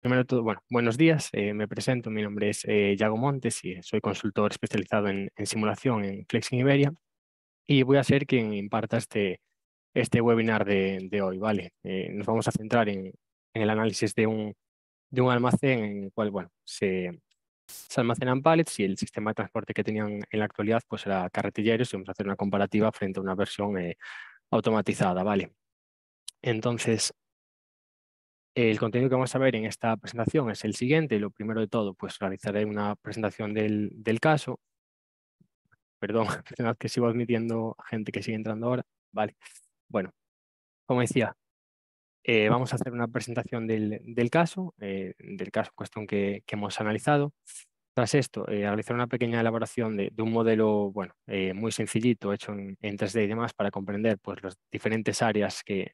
Primero todo, bueno, buenos días, eh, me presento, mi nombre es eh, Yago Montes y eh, soy consultor especializado en, simulación en Flexing Iberia y voy a ser quien imparta este, este webinar de, hoy, ¿vale? Eh, nos vamos a centrar en, en el análisis de un, de un, almacén en el cual, bueno, se, se, almacenan pallets y el sistema de transporte que tenían en la actualidad pues era carretilleros y vamos a hacer una comparativa frente a una versión automatizada, ¿vale? Entonces, el contenido que vamos a ver en esta presentación es el siguiente. Lo primero de todo, pues realizaré una presentación del, del caso. Perdón, que sigo admitiendo gente que sigue entrando ahora. Vale. Bueno, como decía, eh, vamos a hacer una presentación del, caso, eh, del caso cuestión que, hemos analizado. Tras esto, eh, realizar una pequeña elaboración de, un modelo bueno, muy sencillito, hecho en, en, 3D y demás, para comprender pues, las diferentes áreas que,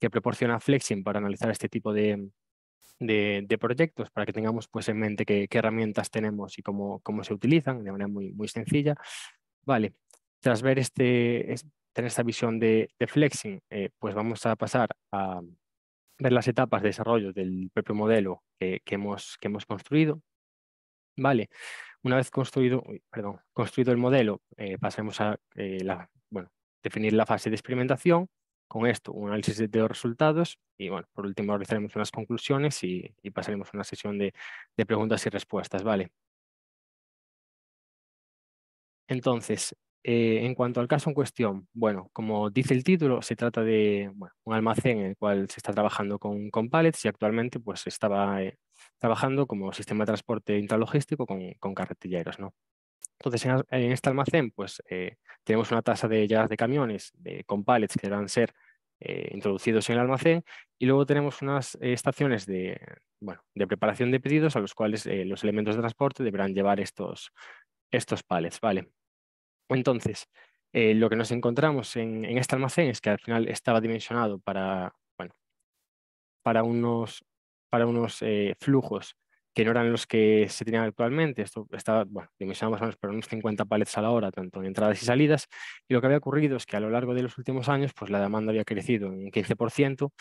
que proporciona Flexing para analizar este tipo de, de, proyectos, para que tengamos pues, en mente qué, herramientas tenemos y cómo, cómo, se utilizan de manera muy, muy sencilla. Vale, tras ver este, tener esta visión de, de Flexing, eh, pues vamos a pasar a ver las etapas de desarrollo del propio modelo que, hemos, que hemos construido. Vale, una vez construido, perdón, construido el modelo, eh, pasaremos a eh, la, bueno, definir la fase de experimentación, con esto un análisis de, los resultados y bueno, por último realizaremos unas conclusiones y, pasaremos a una sesión de, preguntas y respuestas, ¿vale? Entonces, eh, en cuanto al caso en cuestión, bueno, como dice el título, se trata de un almacén en el cual se está trabajando con, con pallets y actualmente pues estaba eh, trabajando como sistema de transporte intralogístico con, con carretilleros, ¿no? Entonces, en, este almacén, pues eh, tenemos una tasa de llegadas de camiones con pallets que deberán ser eh, introducidos en el almacén y luego tenemos unas eh, estaciones de, bueno, de preparación de pedidos a los cuales los elementos de transporte deberán llevar estos, estos pallets. ¿vale? Entonces, lo que nos encontramos en, este almacén es que al final estaba dimensionado para, bueno, para unos, para unos flujos que no eran los que se tenían actualmente. Esto estaba, bueno, más por unos 50 palets a la hora, tanto en entradas y salidas. Y lo que había ocurrido es que a lo largo de los últimos años, pues la demanda había crecido en un 15%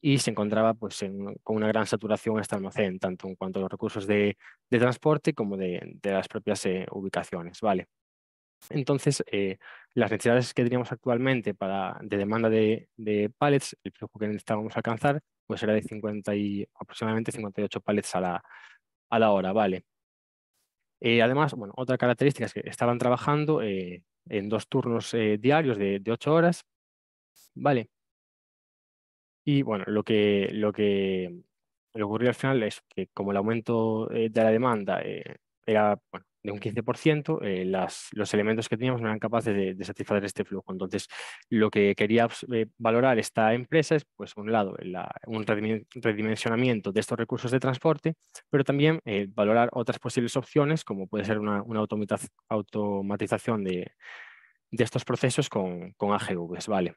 y se encontraba pues, con una gran saturación hasta este almacén, tanto en cuanto a los recursos de, transporte como de, las propias eh, ubicaciones. Vale. Entonces, eh, las necesidades que teníamos actualmente para, de demanda de, de pallets, el flujo que necesitábamos alcanzar, pues era de 50 y, aproximadamente 58 pallets a la, a la hora, vale. Eh, además, bueno, otra característica es que estaban trabajando eh, en dos turnos eh, diarios de, ocho horas, vale. Y bueno, lo que, lo que, lo ocurrió al final es que como el aumento de la demanda era bueno, de un 15%, eh, los elementos que teníamos no eran capaces de, satisfacer este flujo. Entonces, lo que quería eh, valorar esta empresa es, pues, un lado, un redimensionamiento de estos recursos de transporte, pero también eh, valorar otras posibles opciones, como puede ser una, automatización de, estos procesos con, con AGVs. ¿vale?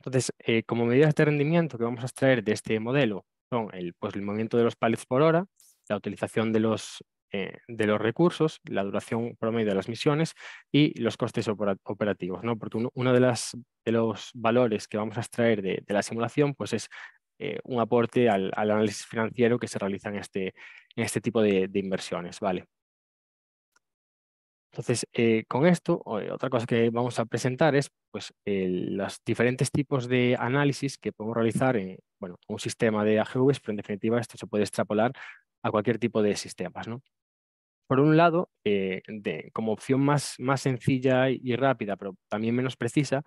Entonces, como medidas de rendimiento que vamos a extraer de este modelo son el, pues, el movimiento de los pallets por hora, la utilización de los eh, de los recursos, la duración promedio de las misiones y los costes operativos, ¿no? Porque uno, de, los valores que vamos a extraer de, la simulación pues es eh, un aporte al, análisis financiero que se realiza en este, en este tipo de, inversiones, ¿vale? Entonces, eh, con esto, otra cosa que vamos a presentar es pues, los diferentes tipos de análisis que podemos realizar en bueno, un sistema de AGVs, pero en definitiva esto se puede extrapolar a cualquier tipo de sistemas. ¿no? por un lado, eh, como opción más, más sencilla y, rápida, pero también menos precisa,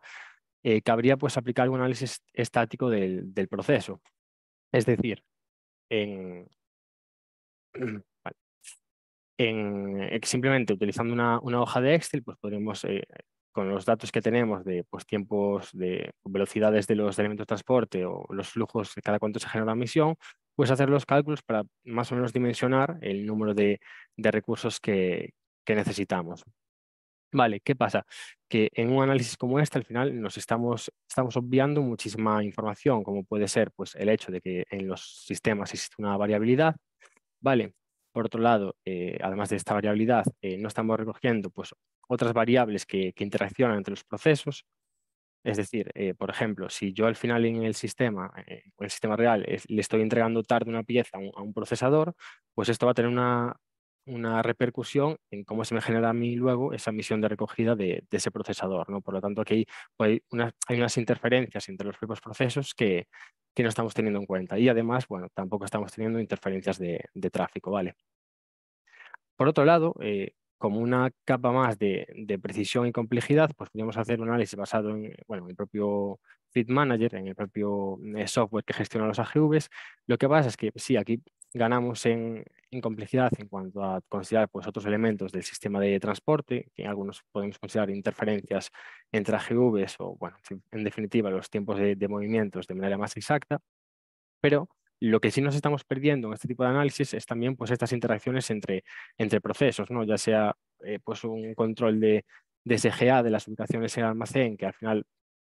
eh, cabría pues, aplicar un análisis estático del, proceso. Es decir, en, eh, simplemente utilizando una, una, hoja de Excel, pues podríamos con los datos que tenemos de pues, tiempos, de velocidades de los elementos de transporte o los flujos de cada cuánto se genera una misión, pues hacer los cálculos para más o menos dimensionar el número de, recursos que, necesitamos. Vale, ¿qué pasa? Que en un análisis como este, al final nos estamos, estamos obviando muchísima información, como puede ser pues, el hecho de que en los sistemas existe una variabilidad. Vale, por otro lado, eh, además de esta variabilidad, eh, no estamos recogiendo pues, otras variables que, que, interaccionan entre los procesos. Es decir, eh, por ejemplo, si yo al final en el sistema, eh, en el sistema real, le estoy entregando tarde una pieza a un, procesador, pues esto va a tener una, repercusión en cómo se me genera a mí luego esa misión de recogida de, ese procesador. ¿no? Por lo tanto, aquí hay, unas, hay, unas, interferencias entre los propios procesos que, no estamos teniendo en cuenta. Y además, bueno, tampoco estamos teniendo interferencias de, de tráfico, ¿vale? Por otro lado, eh, como una capa más de, precisión y complejidad, pues podríamos hacer un análisis basado en, bueno, en el propio feed Manager, en el propio mm, eh, software que gestiona los AGVs. Lo que pasa es que sí, aquí ganamos en, complejidad en cuanto a considerar pues, otros elementos del sistema de transporte, que algunos podemos considerar interferencias entre AGVs o, bueno, en definitiva, los tiempos de movimientos de manera más exacta. Pero lo que sí nos estamos perdiendo en este tipo de análisis es también pues, estas interacciones entre, entre procesos, ¿no? ya sea eh, pues, un control de, de SGA de las ubicaciones en almacén, que al final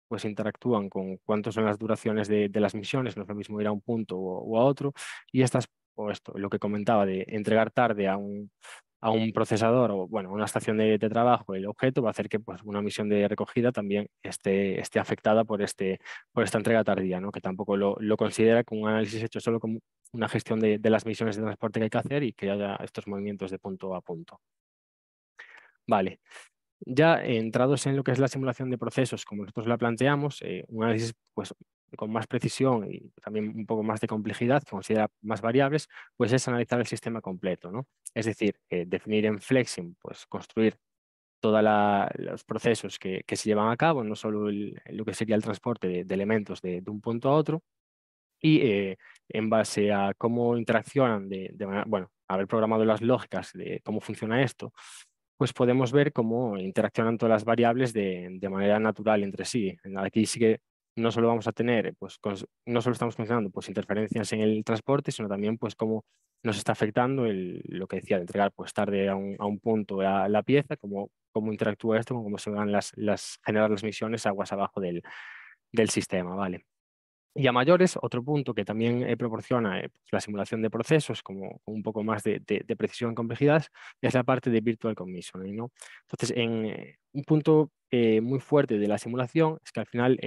pues interactúan con cuántas son las duraciones de, las misiones, no es lo mismo ir a un punto o, a otro, y estas, o pues, esto, lo que comentaba de entregar tarde a un, a un procesador o bueno, una estación de, trabajo el objeto va a hacer que pues, una misión de recogida también esté, esté afectada por, este, por esta entrega tardía, ¿no? que tampoco lo, considera como un análisis hecho solo como una gestión de, las misiones de transporte que hay que hacer y que haya estos movimientos de punto a punto. Vale. Ya entrados en lo que es la simulación de procesos, como nosotros la planteamos, eh, un análisis pues, con más precisión y también un poco más de complejidad, que considera más variables, pues es analizar el sistema completo. ¿no? Es decir, eh, definir en Flexing, pues construir todos los procesos que, se llevan a cabo, no solo lo que sería el transporte de, elementos de, un punto a otro, y eh, en base a cómo interaccionan, de, bueno, haber programado las lógicas de cómo funciona esto, pues podemos ver cómo interaccionan todas las variables de, de, manera natural entre sí. Aquí sí no solo vamos a tener, eh, pues no solo estamos mencionando pues, interferencias en el transporte, sino también pues cómo nos está afectando el, lo que decía, de entregar pues tarde a un, a un punto a la pieza, cómo, cómo interactúa esto, cómo se van las, las, generar las misiones aguas abajo del, del sistema, ¿vale? Y a mayores, otro punto que también eh, proporciona eh, pues, la simulación de procesos como un poco más de, precisión y complejidad es la parte de Virtual Commissioning. ¿no? Entonces, en, eh, un punto muy fuerte de la simulación es que al final,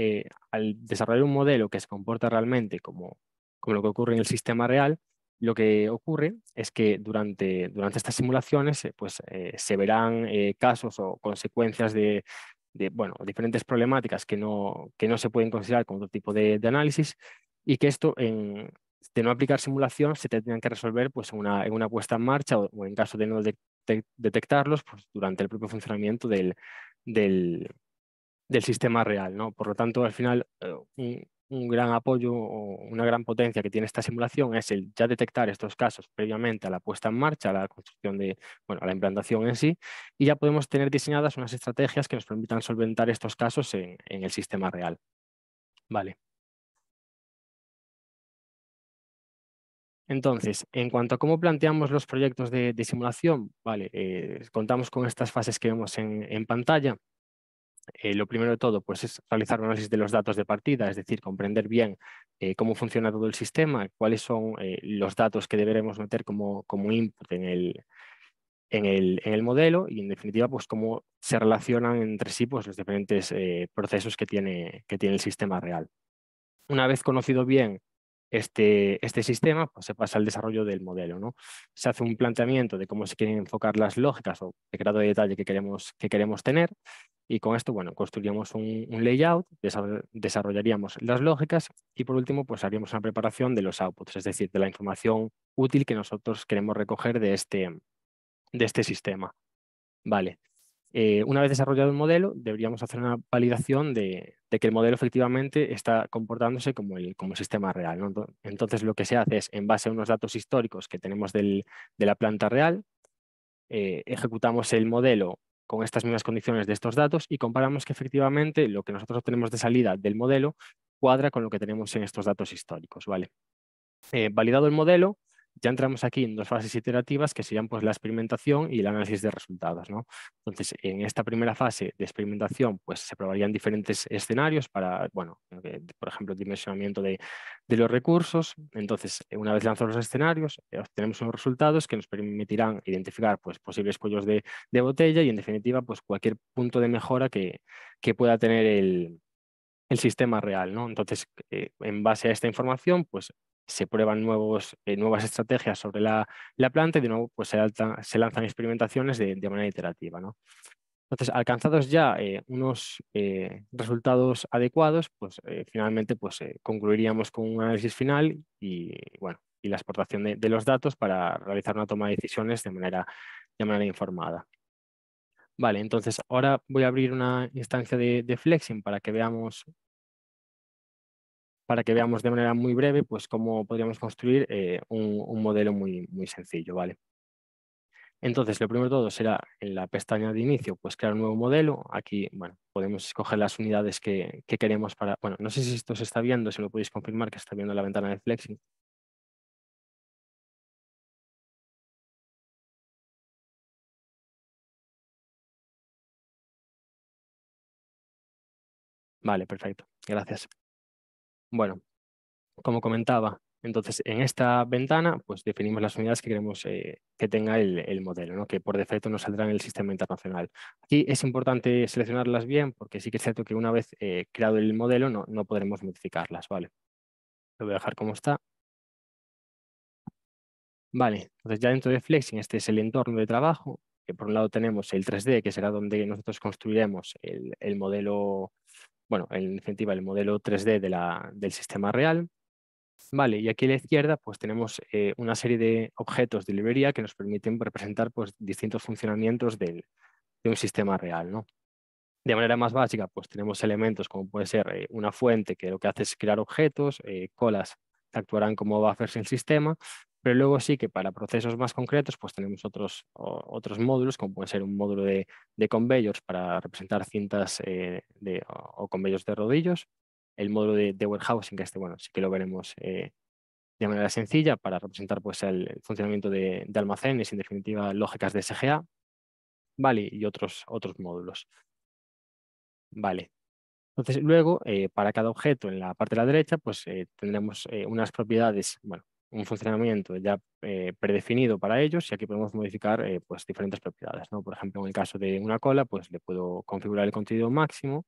al desarrollar un modelo que se comporta realmente como, como lo que ocurre en el sistema real, lo que ocurre es que durante, durante estas simulaciones pues, se verán casos o consecuencias de, bueno, diferentes problemáticas que no, que no se pueden considerar como otro tipo de, análisis y que esto, de no aplicar simulación, se tendrían que resolver pues, en, una, en una puesta en marcha o, en caso de no detectarlos pues, durante el propio funcionamiento del, del, sistema real. ¿no? Por lo tanto, al final, eh, un gran apoyo o una gran potencia que tiene esta simulación es el ya detectar estos casos previamente a la puesta en marcha, a la construcción de, bueno, a la implantación en sí, y ya podemos tener diseñadas unas estrategias que nos permitan solventar estos casos en, el sistema real. Vale. Entonces, en cuanto a cómo planteamos los proyectos de, simulación, vale, eh, contamos con estas fases que vemos en pantalla. Eh, lo primero de todo pues, es realizar un análisis de los datos de partida, es decir, comprender bien eh, cómo funciona todo el sistema, cuáles son eh, los datos que deberemos meter como, como input en el, en, el, en el, modelo y, en definitiva, pues, cómo se relacionan entre sí pues, los diferentes procesos que tiene, que tiene el sistema real. Una vez conocido bien este, este sistema, pues se pasa al desarrollo del modelo. ¿no? Se hace un planteamiento de cómo se quieren enfocar las lógicas o el grado de detalle que queremos, que queremos tener y con esto bueno, construiríamos un, layout, desarrollaríamos las lógicas y por último pues haríamos una preparación de los outputs, es decir, de la información útil que nosotros queremos recoger de este, de este sistema. Vale. Eh, una vez desarrollado el modelo, deberíamos hacer una validación de, que el modelo efectivamente está comportándose como el, sistema real. Entonces, lo que se hace es, en base a unos datos históricos que tenemos de la planta real, eh, ejecutamos el modelo con estas mismas condiciones de estos datos y comparamos que efectivamente lo que nosotros obtenemos de salida del modelo cuadra con lo que tenemos en estos datos históricos. ¿vale? Eh, validado el modelo, ya entramos aquí en dos fases iterativas que serían pues, la experimentación y el análisis de resultados. ¿no? Entonces, en esta primera fase de experimentación pues, se probarían diferentes escenarios para, bueno, por ejemplo, dimensionamiento de, los recursos. Entonces, una vez lanzados los escenarios, eh, obtenemos unos resultados que nos permitirán identificar pues, posibles cuellos de, botella y, en definitiva, pues, cualquier punto de mejora que, que pueda tener el, sistema real. ¿no? Entonces, eh, en base a esta información, pues se prueban nuevos, eh, nuevas estrategias sobre la, planta y de nuevo pues, se, alta, se lanzan experimentaciones de, manera iterativa. ¿no? Entonces, alcanzados ya eh, unos eh, resultados adecuados, pues finalmente pues, concluiríamos con un análisis final y, bueno, y la exportación de, los datos para realizar una toma de decisiones de manera, informada. Vale, entonces ahora voy a abrir una instancia de, de Flexing para que veamos para que veamos de manera muy breve pues, cómo podríamos construir eh, un, modelo muy, muy sencillo. ¿vale? Entonces, lo primero de todo será en la pestaña de inicio, pues crear un nuevo modelo. Aquí, bueno, podemos escoger las unidades que, queremos para... Bueno, no sé si esto se está viendo, si lo podéis confirmar que está viendo la ventana de flexing. Vale, perfecto. Gracias. Bueno, como comentaba, entonces en esta ventana pues definimos las unidades que queremos eh, que tenga el, modelo, ¿no? que por defecto nos saldrán en el sistema internacional. Aquí es importante seleccionarlas bien porque sí que es cierto que una vez eh, creado el modelo no, no podremos modificarlas. ¿vale? Lo voy a dejar como está. Vale, entonces ya dentro de Flexing este es el entorno de trabajo, que por un lado tenemos el 3D, que será donde nosotros construiremos el modelo bueno, en definitiva, el modelo 3D de la, del sistema real. Vale, y aquí a la izquierda pues tenemos eh, una serie de objetos de librería que nos permiten representar pues, distintos funcionamientos de un sistema real. ¿no? De manera más básica, pues tenemos elementos como puede ser eh, una fuente que lo que hace es crear objetos, eh, colas que actuarán como buffers en el sistema, pero luego sí que para procesos más concretos pues tenemos otros, otros módulos, como puede ser un módulo de, de conveyors para representar cintas eh, o, conveyors de rodillos, el módulo de, de, warehousing, que este bueno, sí que lo veremos eh, de manera sencilla para representar pues, el funcionamiento de, almacenes, en definitiva lógicas de SGA, vale, y otros, otros módulos. Vale. Entonces, luego, eh, para cada objeto en la parte de la derecha, pues tendremos unas propiedades, bueno, un funcionamiento ya eh, predefinido para ellos y aquí podemos modificar eh, pues diferentes propiedades. ¿no? Por ejemplo, en el caso de una cola, pues le puedo configurar el contenido máximo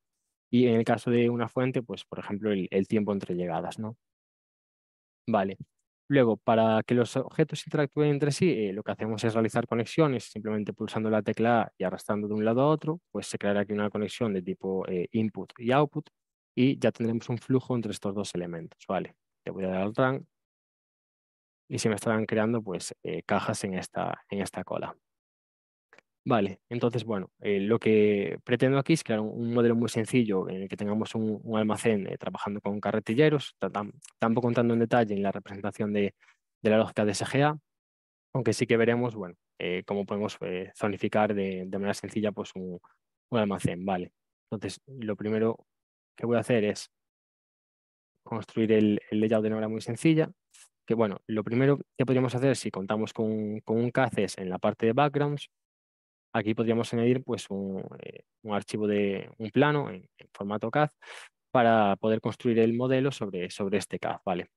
y en el caso de una fuente, pues por ejemplo, el, tiempo entre llegadas. ¿no? Vale. Luego, para que los objetos interactúen entre sí, eh, lo que hacemos es realizar conexiones, simplemente pulsando la tecla y arrastrando de un lado a otro, pues se creará aquí una conexión de tipo input y output y ya tendremos un flujo entre estos dos elementos. Vale, te voy a dar al run y se me estarán creando pues eh, cajas en esta, en esta cola. Vale, entonces bueno, eh, lo que pretendo aquí es crear un, modelo muy sencillo en el que tengamos un, almacén eh, trabajando con carretilleros, tampoco contando en detalle en la representación de, la lógica de SGA, aunque sí que veremos bueno, cómo podemos zonificar de, manera sencilla pues, un, almacén. Vale, entonces lo primero que voy a hacer es construir el, el, layout de una manera muy sencilla que, bueno, lo primero que podríamos hacer si contamos con, un un es en la parte de backgrounds, aquí podríamos añadir pues, un, eh, archivo de un plano en, formato CAD para poder construir el modelo sobre, sobre este CAD, ¿vale?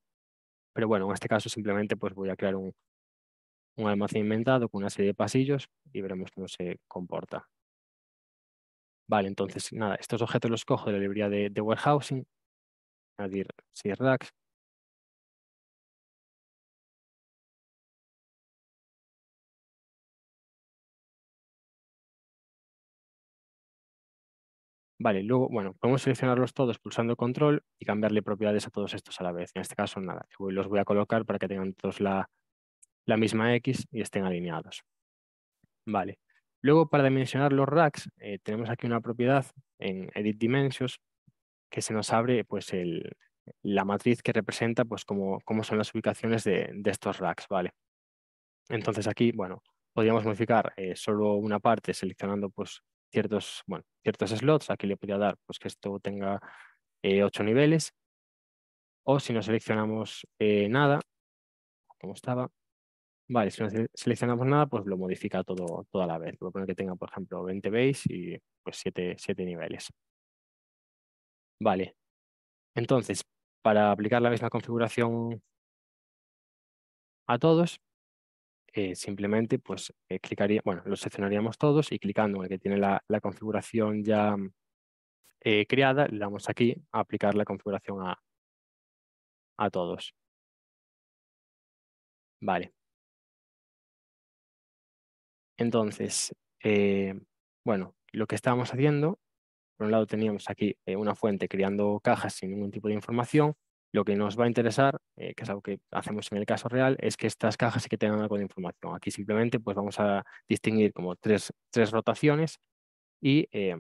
Pero bueno, en este caso simplemente pues, voy a crear un, almacén inventado con una serie de pasillos y veremos cómo se comporta. Vale, entonces nada, estos objetos los cojo de la librería de, de warehousing, añadir 6 racks, Vale, luego, bueno, podemos seleccionarlos todos pulsando control y cambiarle propiedades a todos estos a la vez. En este caso, nada, los voy a colocar para que tengan todos la, la misma X y estén alineados. Vale. Luego, para dimensionar los racks, eh, tenemos aquí una propiedad en Edit Dimensions que se nos abre pues, la matriz que representa pues, cómo, cómo son las ubicaciones de, estos racks. Vale. Entonces aquí, bueno, podríamos modificar eh, solo una parte seleccionando pues, ciertos, bueno, ciertos slots. Aquí le podría dar pues, que esto tenga eh, ocho 8 niveles. O si no seleccionamos eh, nada, como estaba, vale, si no seleccionamos nada, pues lo modifica todo, toda la vez. Voy a que tenga, por ejemplo, 20 base y pues siete 7 niveles. Vale, entonces, para aplicar la misma configuración a todos, eh, simplemente pues eh, clicaría, bueno, los seleccionaríamos todos y clicando en el que tiene la, configuración ya mm, eh, creada, le damos aquí a aplicar la configuración a, a todos. Vale. Entonces, bueno, lo que estábamos haciendo, por un lado teníamos aquí una fuente creando cajas sin ningún tipo de información, lo que nos va a interesar, eh, que es algo que hacemos en el caso real, es que estas cajas sí que tengan algo de información. Aquí simplemente pues, vamos a distinguir como tres, tres rotaciones y eh,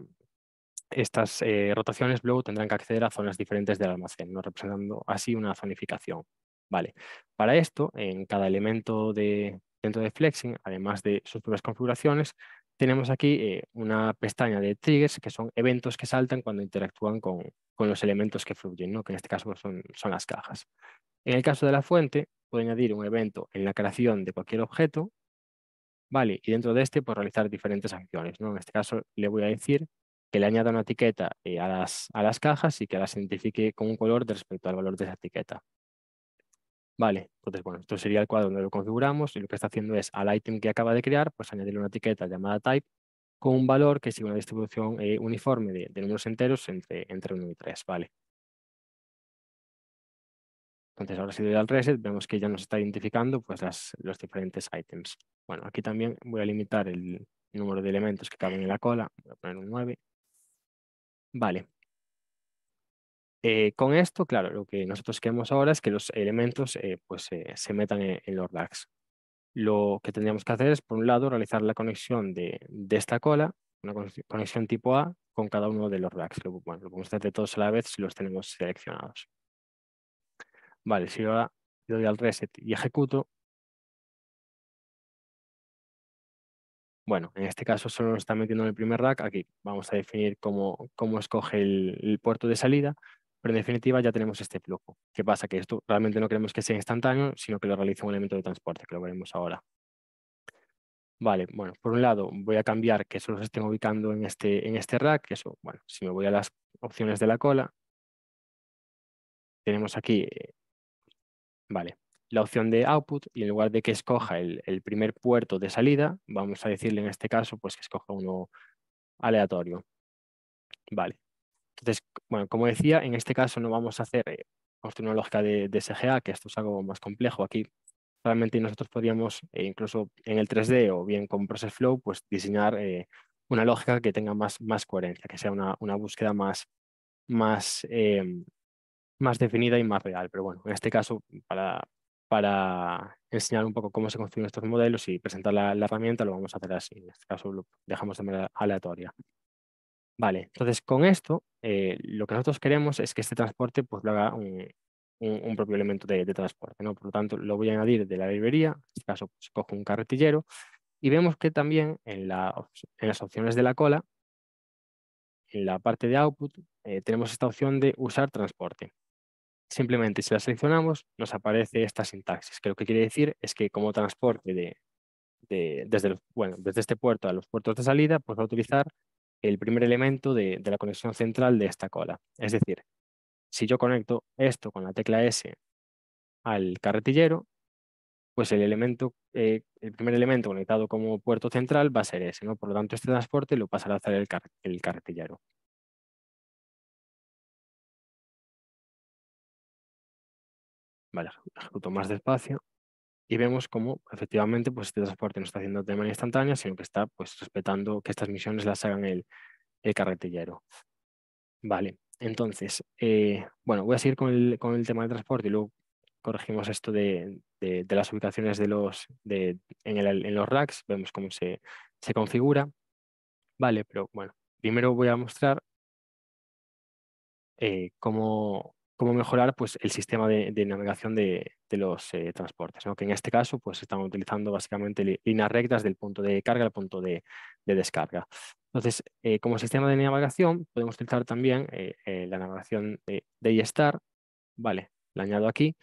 estas eh, rotaciones luego tendrán que acceder a zonas diferentes del almacén, representando así una zonificación. Vale. Para esto, en cada elemento de, dentro de Flexing, además de sus propias configuraciones, tenemos aquí eh, una pestaña de triggers, que son eventos que saltan cuando interactúan con, los elementos que fluyen, ¿no? que en este caso son, son las cajas. En el caso de la fuente, puedo añadir un evento en la creación de cualquier objeto, ¿vale? y dentro de este puedo realizar diferentes acciones. En este caso le voy a decir que le añada una etiqueta eh, a las, a las cajas y que las identifique con un color de respecto al valor de esa etiqueta. Vale, entonces, bueno, esto sería el cuadro donde lo configuramos y lo que está haciendo es al item que acaba de crear, pues añadirle una etiqueta llamada type con un valor que sigue una distribución eh, uniforme de, números enteros entre, entre 1 y 3, ¿vale? Entonces, ahora si doy al reset, vemos que ya nos está identificando pues, los diferentes items. Bueno, aquí también voy a limitar el número de elementos que caben en la cola. Voy a poner un 9. Vale, eh, con esto, claro, lo que nosotros queremos ahora es que los elementos eh, pues, eh, se metan en, los racks. Lo que tendríamos que hacer es, por un lado, realizar la conexión de, esta cola, una conexión tipo A, con cada uno de los racks. Lo, podemos hacer de todos a la vez si los tenemos seleccionados. Vale, si ahora doy al reset y ejecuto, Bueno, en este caso solo nos está metiendo en el primer rack. Aquí vamos a definir cómo, escoge el, puerto de salida. Pero en definitiva ya tenemos este flujo. ¿Qué pasa? Que esto realmente no queremos que sea instantáneo, sino que lo realice un elemento de transporte, que lo veremos ahora. Vale, bueno, por un lado voy a cambiar que eso se estén ubicando en este, en este rack, eso, bueno, si me voy a las opciones de la cola, tenemos aquí, eh, vale, la opción de output y en lugar de que escoja el, el, primer puerto de salida, vamos a decirle en este caso pues que escoja uno aleatorio. Vale, entonces, bueno, como decía, en este caso no vamos a hacer eh, construir una lógica de, SGA, que esto es algo más complejo aquí. Realmente nosotros podríamos, eh, incluso en el 3D o bien con Process Flow, pues diseñar eh, una lógica que tenga más, coherencia, que sea una, búsqueda más, más, em, más definida y más real. Pero bueno, en este caso, para, para enseñar un poco cómo se construyen estos modelos y presentar la, la herramienta, lo vamos a hacer así. En este caso lo dejamos de manera aleatoria. Vale, entonces con esto eh, lo que nosotros queremos es que este transporte pues, lo haga un, propio elemento de, transporte. ¿no? Por lo tanto, lo voy a añadir de la librería, en este caso pues, cojo un carretillero y vemos que también en, las opciones de la cola, en la parte de output, eh, tenemos esta opción de usar transporte. Simplemente si la seleccionamos nos aparece esta sintaxis, que lo que quiere decir es que como transporte de, desde, bueno, desde este puerto a los puertos de salida, pues va a utilizar el primer elemento de, la conexión central de esta cola. Es decir, si yo conecto esto con la tecla S al carretillero, pues el, elemento, eh, el primer elemento conectado como puerto central va a ser ese, ¿no? Por lo tanto, este transporte lo pasará a hacer el, el carretillero. Vale, ejecuto más despacio y vemos cómo efectivamente pues, este transporte no está haciendo de manera instantánea, sino que está pues, respetando que estas misiones las hagan el, el carretillero. Vale, entonces, eh, bueno, voy a seguir con el, con el, tema de transporte y luego corregimos esto de, de, las ubicaciones de los, de, en, el, en, los racks, vemos cómo se, se configura. Vale, pero bueno, primero voy a mostrar eh, cómo, cómo, mejorar pues, el sistema de, de navegación de, los eh, transportes, ¿no? que en este caso pues, están utilizando básicamente líneas rectas del punto de carga al punto de, descarga. Entonces, eh, como sistema de navegación, podemos utilizar también eh, la navegación de, de iStar. Vale, la añado aquí.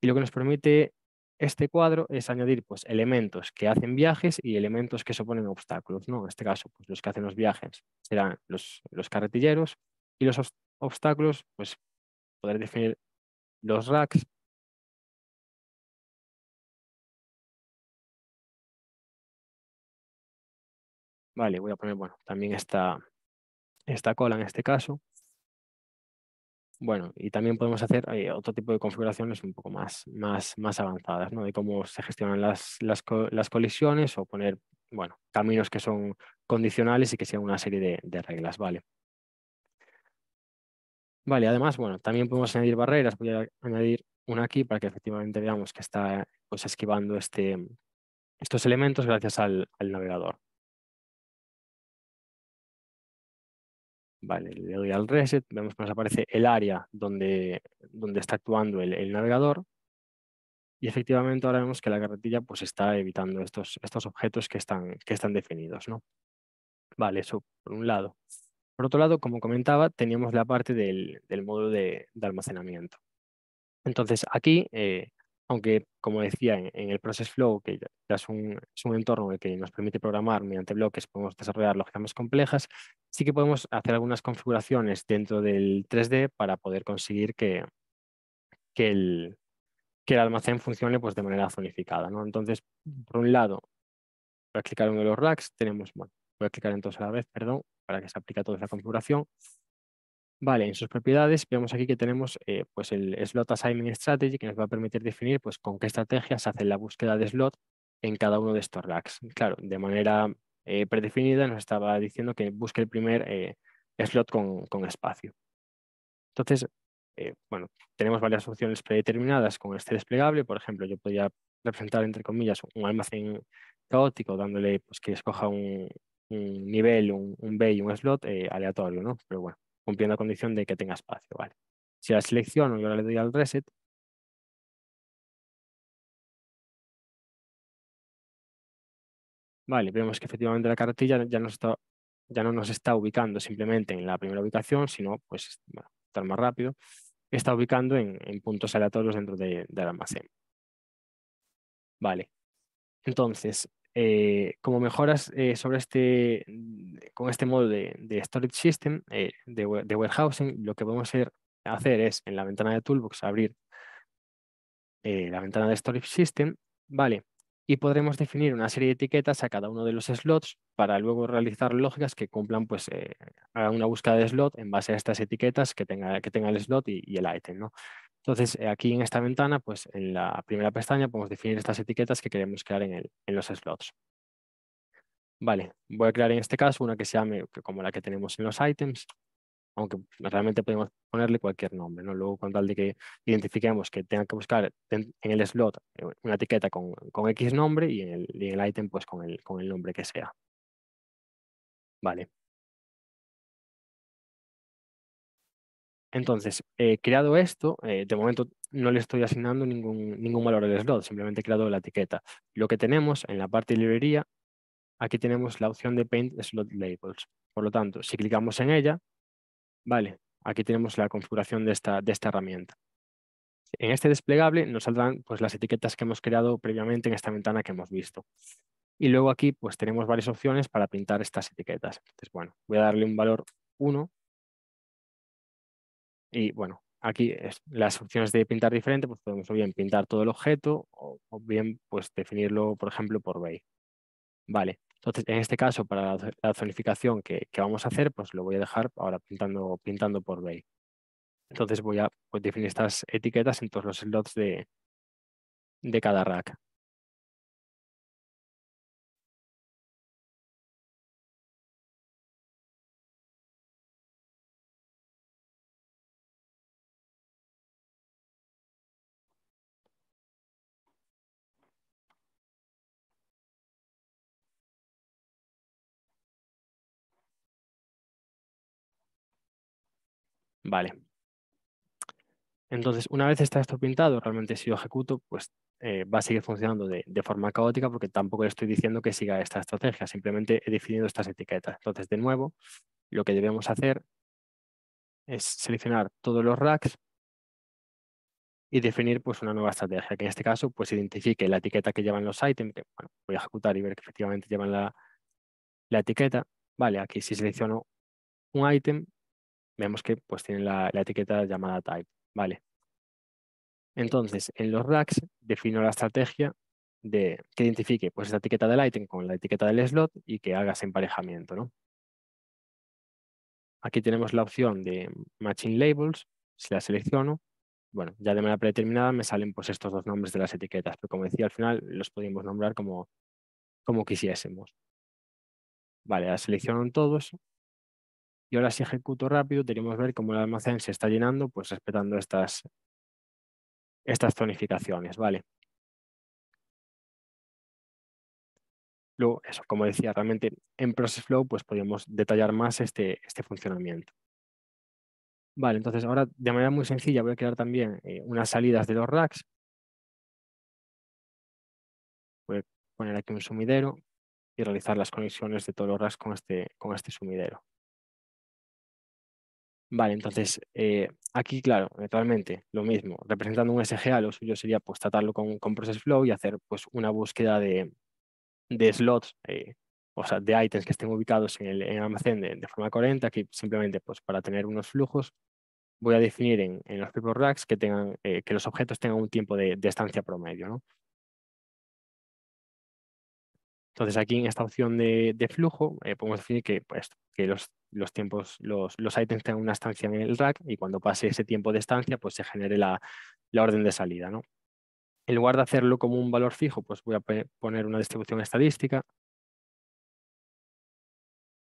Y lo que nos permite este cuadro es añadir pues, elementos que hacen viajes y elementos que suponen obstáculos. ¿no? En este caso, pues, los que hacen los viajes serán los, los carretilleros y los obstáculos, pues poder definir los racks Vale, voy a poner, bueno, también esta, esta cola en este caso. Bueno, y también podemos hacer eh, otro tipo de configuraciones un poco más, más, más avanzadas, ¿no? De cómo se gestionan las, las, las, colisiones o poner, bueno, caminos que son condicionales y que sean una serie de, reglas, ¿vale? Vale, además, bueno, también podemos añadir barreras. Voy a añadir una aquí para que efectivamente veamos que está pues, esquivando este, estos elementos gracias al navegador. Vale, le doy al reset, vemos que nos aparece el área donde, donde está actuando el, navegador y efectivamente ahora vemos que la carretilla pues, está evitando estos, estos objetos que están, que están definidos. ¿no? Vale, eso por un lado. Por otro lado, como comentaba, teníamos la parte del, del módulo de, almacenamiento. Entonces aquí eh, aunque como decía en, el Process Flow, que ya, es, un, entorno que nos permite programar mediante bloques, podemos desarrollar lógicas más complejas, sí que podemos hacer algunas configuraciones dentro del 3D para poder conseguir que, que, el, que el almacén funcione pues, de manera zonificada. ¿no? Entonces, por un lado, voy a clicar uno de los racks, tenemos, voy a clicar en todos a la vez, perdón, para que se aplique toda esa configuración. Vale, en sus propiedades vemos aquí que tenemos eh, pues el Slot Assignment Strategy que nos va a permitir definir pues, con qué estrategias se hace la búsqueda de slot en cada uno de estos racks. Claro, de manera eh, predefinida nos estaba diciendo que busque el primer eh, slot con, espacio. Entonces, bueno, tenemos varias opciones predeterminadas con este desplegable. Por ejemplo, yo podría representar, entre comillas, un almacén caótico dándole pues, que escoja un, nivel, un, un B y un slot aleatorio, ¿no? Pero bueno cumpliendo la condición de que tenga espacio. ¿vale? Si la selecciono y ahora le doy al reset, Vale, vemos que efectivamente la cartilla ya, no está, ya no nos está ubicando simplemente en la primera ubicación, sino pues bueno, estar más rápido, está ubicando en, puntos aleatorios dentro del almacén. Vale, entonces eh, como mejoras eh, sobre este, con este modo de, storage system, eh, de, warehousing, lo que podemos hacer es en la ventana de Toolbox abrir la ventana de storage system, ¿vale? Y podremos definir una serie de etiquetas a cada uno de los slots para luego realizar lógicas que cumplan, pues, hagan una búsqueda de slot en base a estas etiquetas que tenga, que tenga el slot y, y el item, ¿no? Entonces, eh, aquí en esta ventana, pues en la primera pestaña podemos definir estas etiquetas que queremos crear en, los slots. Vale, voy a crear en este caso una que se llame como la que tenemos en los items, aunque realmente podemos ponerle cualquier nombre, ¿no? Luego con tal de que identifiquemos que tenga que buscar en el slot eh, una etiqueta con, con X nombre y en, el, y item pues con el, con el nombre que sea. Vale, Entonces, he creado esto, eh, de momento no le estoy asignando ningún, ningún valor al slot, simplemente he creado la etiqueta. Lo que tenemos en la parte de librería, aquí tenemos la opción de Paint Slot Labels. Por lo tanto, si clicamos en ella, vale, aquí tenemos la configuración de esta, de esta herramienta. En este desplegable nos saldrán pues, las etiquetas que hemos creado previamente en esta ventana que hemos visto. Y luego aquí pues, tenemos varias opciones para pintar estas etiquetas. Entonces, bueno, voy a darle un valor 1 y bueno, aquí las opciones de pintar diferente, pues podemos bien pintar todo el objeto o, bien pues definirlo, por ejemplo, por bay. Vale, entonces en este caso para la, zonificación que, vamos a hacer, pues lo voy a dejar ahora pintando, pintando por bay. Entonces voy a pues, definir estas etiquetas en todos los slots de, de cada rack. Vale. Entonces, una vez está esto pintado, realmente si lo ejecuto, pues eh, va a seguir funcionando de, forma caótica porque tampoco le estoy diciendo que siga esta estrategia, simplemente he definido estas etiquetas. Entonces, de nuevo, lo que debemos hacer es seleccionar todos los racks y definir pues, una nueva estrategia, que en este caso pues, identifique la etiqueta que llevan los items, que voy a ejecutar y ver que efectivamente llevan la, la etiqueta. Vale, aquí si selecciono un item, Vemos que pues, tiene la, etiqueta llamada type. Vale. Entonces, en los racks defino la estrategia de que identifique pues, esta etiqueta del item con la etiqueta del slot y que haga ese emparejamiento. ¿no? Aquí tenemos la opción de Matching Labels, si la selecciono, bueno, ya de manera predeterminada me salen pues, estos dos nombres de las etiquetas, pero como decía, al final los podemos nombrar como, como quisiésemos. Vale, la selecciono en todos y ahora si ejecuto rápido, tenemos ver cómo el almacén se está llenando, pues respetando estas, estas zonificaciones, ¿vale? Luego, eso, como decía, realmente en Process Flow pues podríamos detallar más este, este funcionamiento. Vale, entonces ahora de manera muy sencilla voy a crear también eh, unas salidas de los racks. Voy a poner aquí un sumidero y realizar las conexiones de todos los racks con este, con este sumidero. Vale, entonces eh, aquí, claro, naturalmente lo mismo. Representando un SGA, lo suyo sería pues tratarlo con, Process Flow y hacer pues una búsqueda de, slots, eh, o sea, de ítems que estén ubicados en el, en almacén de, forma coherente. Aquí simplemente pues para tener unos flujos voy a definir en, los people racks que tengan eh, que los objetos tengan un tiempo de, de estancia promedio, ¿no? Entonces aquí en esta opción de, flujo eh, podemos definir que, pues, que los, los, tiempos, los, los items tengan una estancia en el rack y cuando pase ese tiempo de estancia pues se genere la, la orden de salida. ¿no? En lugar de hacerlo como un valor fijo, pues voy a poner una distribución estadística.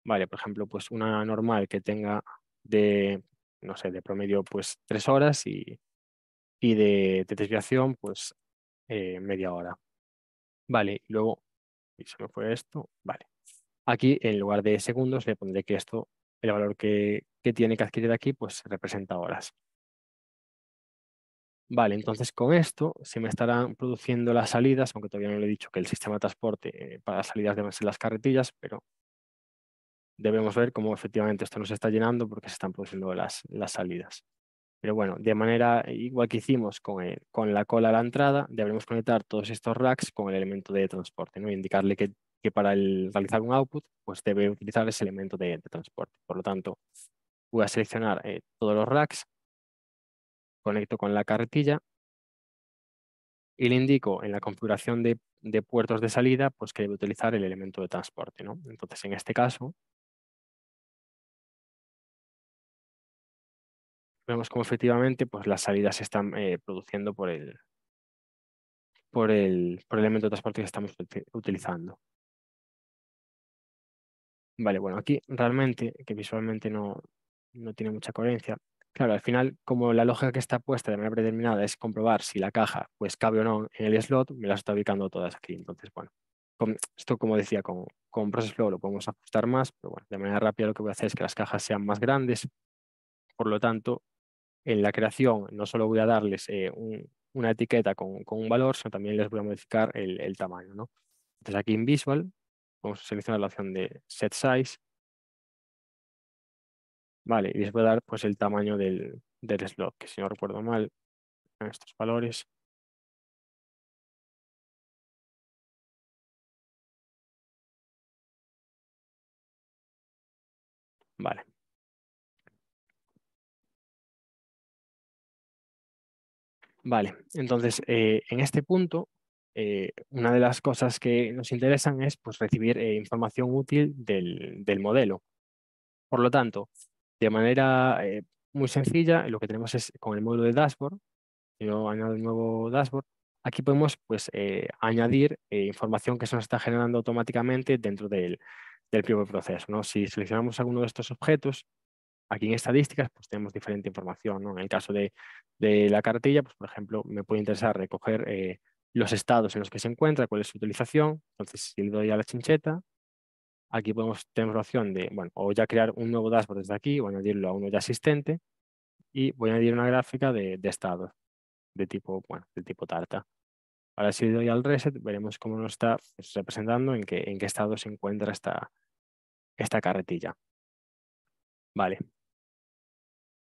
Vale, por ejemplo, pues una normal que tenga de, no sé, de promedio pues tres horas y, y de, desviación pues eh, media hora. Vale, luego y fue esto, vale. Aquí, en lugar de segundos, le pondré que esto, el valor que, tiene que adquirir aquí, pues representa horas. Vale, entonces con esto se me estarán produciendo las salidas, aunque todavía no le he dicho que el sistema de transporte eh, para las salidas deben ser las carretillas, pero debemos ver cómo efectivamente esto nos está llenando porque se están produciendo las salidas. Pero bueno, de manera igual que hicimos con, con la cola a la entrada, deberemos conectar todos estos racks con el elemento de transporte ¿no? indicarle que, que para el, realizar un output pues debe utilizar ese elemento de, transporte. Por lo tanto, voy a seleccionar eh, todos los racks, conecto con la carretilla y le indico en la configuración de, de puertos de salida pues que debe utilizar el elemento de transporte. ¿no? Entonces, en este caso, vemos cómo efectivamente pues, las salidas se están eh, produciendo por el, por, el, el elemento de transporte que estamos utilizando. Vale, bueno, aquí realmente, que visualmente no, tiene mucha coherencia, Claro, al final, como la lógica que está puesta de manera predeterminada es comprobar si la caja pues cabe o no en el slot, me las está ubicando todas aquí. Entonces, bueno, esto como decía, con, con Process Flow lo podemos ajustar más, pero bueno, de manera rápida lo que voy a hacer es que las cajas sean más grandes. Por lo tanto, en la creación no solo voy a darles eh, una etiqueta con, un valor, sino también les voy a modificar el, tamaño. ¿no? Entonces aquí en Visual vamos a seleccionar la opción de Set Size. Vale, y les voy a dar pues, el tamaño del, del slot, que si no recuerdo mal, estos valores. Vale, Vale, entonces eh, en este punto, eh, una de las cosas que nos interesan es pues, recibir eh, información útil del, modelo. Por lo tanto, de manera muy sencilla, lo que tenemos es con el módulo de dashboard, yo añado el nuevo dashboard, aquí podemos pues, añadir información que se nos está generando automáticamente dentro del, del propio proceso. ¿no? Si seleccionamos alguno de estos objetos, Aquí en estadísticas pues tenemos diferente información. ¿no? En el caso de, de, la cartilla, pues, por ejemplo, me puede interesar recoger eh, los estados en los que se encuentra, cuál es su utilización. Entonces, si le doy a la chincheta, aquí podemos, tener la opción de, bueno, o ya crear un nuevo dashboard desde aquí o añadirlo a uno ya existente. Y voy a añadir una gráfica de, de estados de tipo, bueno, de tipo tarta. Ahora si le doy al reset, veremos cómo nos está pues, representando en qué, en qué estado se encuentra esta, esta carretilla. Vale,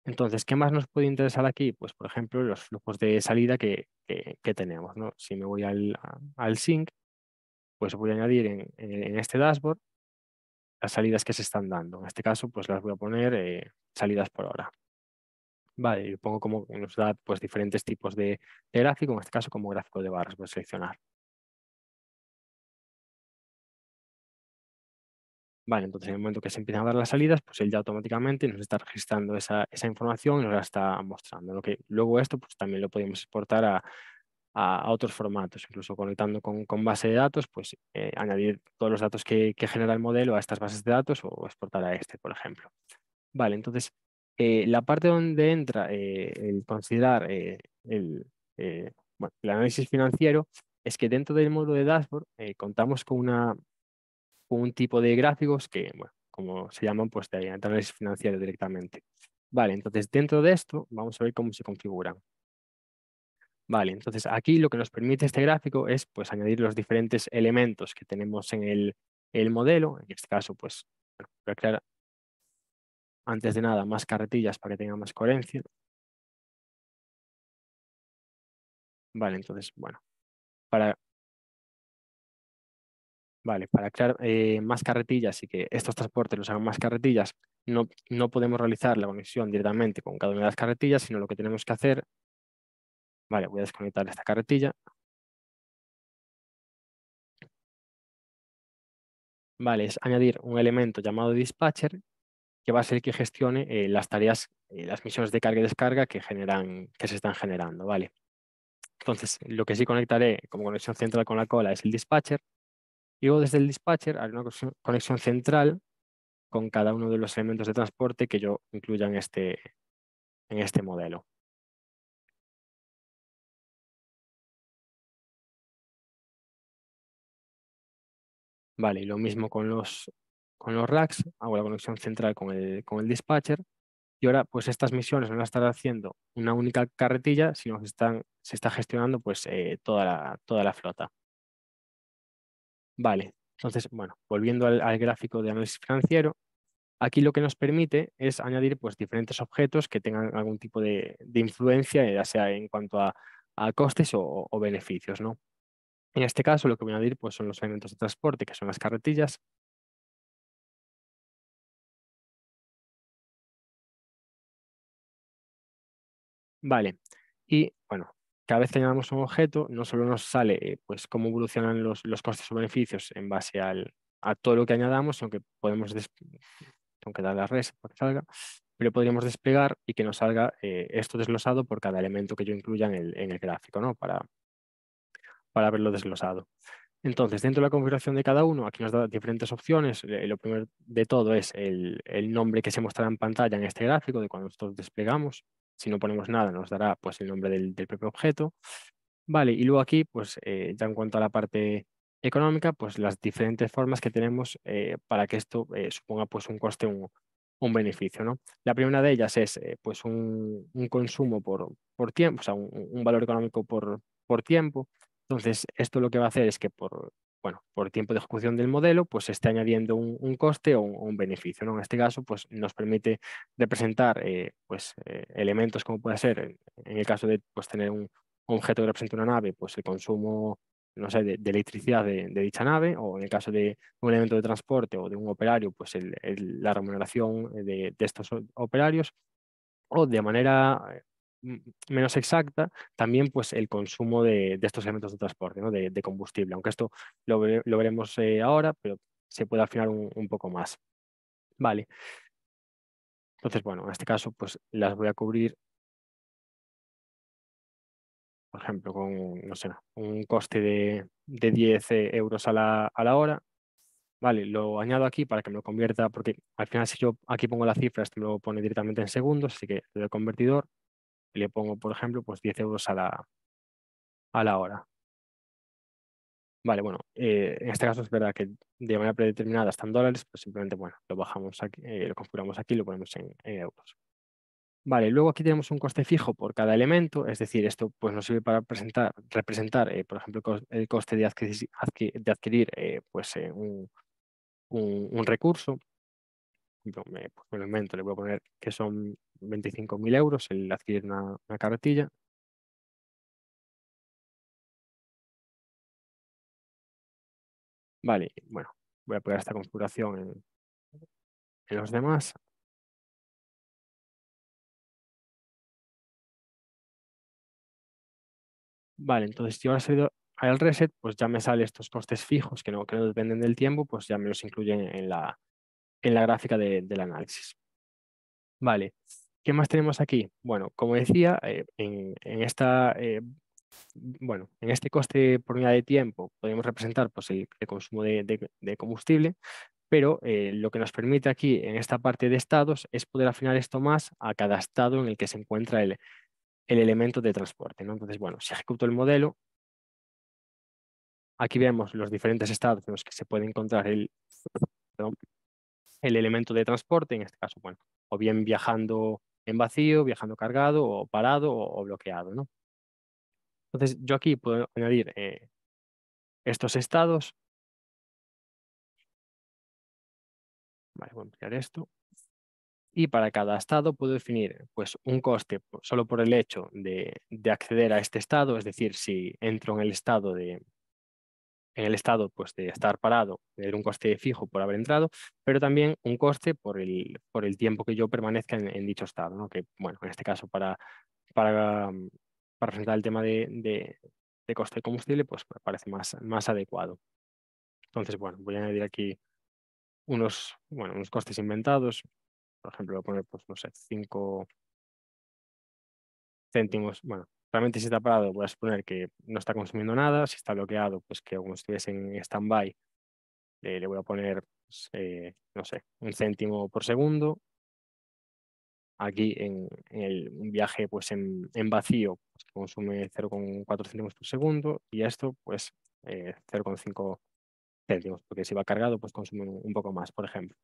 entonces, ¿qué más nos puede interesar aquí? Pues, por ejemplo, los flujos de salida que, que, tenemos. ¿no? Si me voy al, al, sync, pues voy a añadir en, en, este dashboard las salidas que se están dando. En este caso, pues las voy a poner eh, salidas por hora. Vale, y pongo como nos da pues, diferentes tipos de, de, gráfico, en este caso como gráfico de barras, voy a seleccionar. Vale, entonces en el momento que se empiezan a dar las salidas, pues él ya automáticamente nos está registrando esa, información y nos la está mostrando. Lo que, luego esto pues también lo podemos exportar a, otros formatos, incluso conectando con, base de datos, pues eh, añadir todos los datos que, genera el modelo a estas bases de datos o exportar a este, por ejemplo. Vale, entonces eh, la parte donde entra eh, el considerar el, el, análisis financiero es que dentro del módulo de dashboard contamos con una, un tipo de gráficos que, bueno, como se llaman, pues de análisis financiero directamente. Vale, entonces dentro de esto vamos a ver cómo se configuran. Vale, entonces aquí lo que nos permite este gráfico es pues, añadir los diferentes elementos que tenemos en el, modelo. En este caso, pues voy a crear antes de nada más carretillas para que tenga más coherencia. Vale, entonces, bueno, para Vale, para crear eh, más carretillas y que estos transportes los hagan más carretillas, no, no podemos realizar la conexión directamente con cada una de las carretillas, sino lo que tenemos que hacer, vale, voy a desconectar esta carretilla. Vale, es añadir un elemento llamado dispatcher que va a ser el que gestione eh, las tareas, eh, las misiones de carga y descarga que, generan, que se están generando. Vale. Entonces, lo que sí conectaré como conexión central con la cola es el dispatcher y luego desde el dispatcher haré una conexión central con cada uno de los elementos de transporte que yo incluya en este, en este modelo. Vale, y lo mismo con los, con los racks, hago la conexión central con el, con dispatcher y ahora pues estas misiones no las estará haciendo una única carretilla, sino que están, se está gestionando pues eh, toda, la, toda la flota. Vale, entonces, bueno, volviendo al, gráfico de análisis financiero, aquí lo que nos permite es añadir pues, diferentes objetos que tengan algún tipo de, influencia, ya sea en cuanto a, costes o, o, beneficios. ¿no? En este caso, lo que voy a añadir pues, son los elementos de transporte, que son las carretillas, Vale. Y bueno, cada vez que añadamos un objeto, no solo nos sale eh, pues, cómo evolucionan los, costes o beneficios en base a todo lo que añadamos, aunque podemos aunque dar la res que salga, pero podríamos desplegar y que nos salga eh, esto desglosado por cada elemento que yo incluya en el, gráfico, Para, para verlo desglosado. Entonces, dentro de la configuración de cada uno, aquí nos da diferentes opciones. Eh, lo primero de todo es el, nombre que se mostrará en pantalla en este gráfico de cuando nosotros desplegamos. Si no ponemos nada, nos dará pues, el nombre del, propio objeto. Vale, y luego aquí, pues eh, ya en cuanto a la parte económica, pues las diferentes formas que tenemos eh, para que esto suponga pues, un coste, un, un beneficio. ¿no? La primera de ellas es pues, un, consumo por, tiempo, o sea, un, valor económico por tiempo entonces, esto lo que va a hacer es que por, bueno, por tiempo de ejecución del modelo, pues se esté añadiendo un, coste o un, beneficio. En este caso, pues nos permite representar eh, pues, eh, elementos como puede ser, en el caso de pues, tener un objeto que representa una nave, pues el consumo no sé, de, electricidad de, dicha nave, o en el caso de un elemento de transporte o de un operario, pues la remuneración eh, de estos operarios, o de manera menos exacta, también pues, el consumo de, estos elementos de transporte, de, combustible. Aunque esto lo, veremos eh, ahora, pero se puede afinar un, un, poco más. Vale. Entonces, bueno, en este caso pues, las voy a cubrir, por ejemplo, con no sé, un coste de, 10 eh, euros a la, a la hora, Vale, lo añado aquí para que me lo convierta, porque al final si yo aquí pongo la cifra, esto me lo pone directamente en segundos, así que el convertidor, le pongo, por ejemplo, pues 10 euros a la, a la hora. Vale, bueno, eh, en este caso es verdad que de manera predeterminada están dólares, pues simplemente, bueno, lo bajamos aquí, eh, lo configuramos aquí y lo ponemos en, euros. Vale, luego aquí tenemos un coste fijo por cada elemento, es decir, esto pues nos sirve para presentar, representar, eh, por ejemplo, el coste de adquirir, de adquirir pues, un, recurso. Yo me, pues, me lo le voy a poner que son 25.000 euros el adquirir una, carretilla. Vale, bueno, voy a pegar esta configuración en, en los demás. Vale, entonces si ahora salido al reset, pues ya me salen estos costes fijos que no, que no dependen del tiempo, pues ya me los incluyen en la, en la gráfica de, del análisis. Vale. ¿Qué más tenemos aquí? Bueno, como decía, eh, en, esta, eh, bueno, en este coste por unidad de tiempo podemos representar pues, el, consumo de, combustible, pero eh, lo que nos permite aquí en esta parte de estados es poder afinar esto más a cada estado en el que se encuentra el, el elemento de transporte. Entonces, bueno, si ejecuto el modelo, aquí vemos los diferentes estados en los que se puede encontrar el, el elemento de transporte, en este caso, bueno, o bien viajando en vacío, viajando cargado o parado o, bloqueado. ¿no? Entonces yo aquí puedo añadir eh, estos estados. Vale, voy a ampliar esto. Y para cada estado puedo definir pues, un coste solo por el hecho de acceder a este estado, es decir, si entro en el estado de, en el Estado pues, de estar parado, tener un coste fijo por haber entrado, pero también un coste por el, por el tiempo que yo permanezca en, dicho Estado. ¿no? Que, bueno, en este caso, para, para, mm, para presentar el tema de, de, coste de combustible, pues me parece más, más adecuado. Entonces, bueno, voy a añadir aquí unos, bueno, unos costes inventados. Por ejemplo, voy a poner, pues, no sé, 5 céntimos, bueno, Realmente si está parado, voy a suponer que no está consumiendo nada. Si está bloqueado, pues que como estuviese en stand-by, eh, le voy a poner, pues, eh, no sé, un céntimo por segundo. Aquí en, un viaje pues en, vacío pues, consume 0,4 céntimos por segundo y esto pues 0,5 eh, céntimos, porque si va cargado pues consume un poco más, por ejemplo.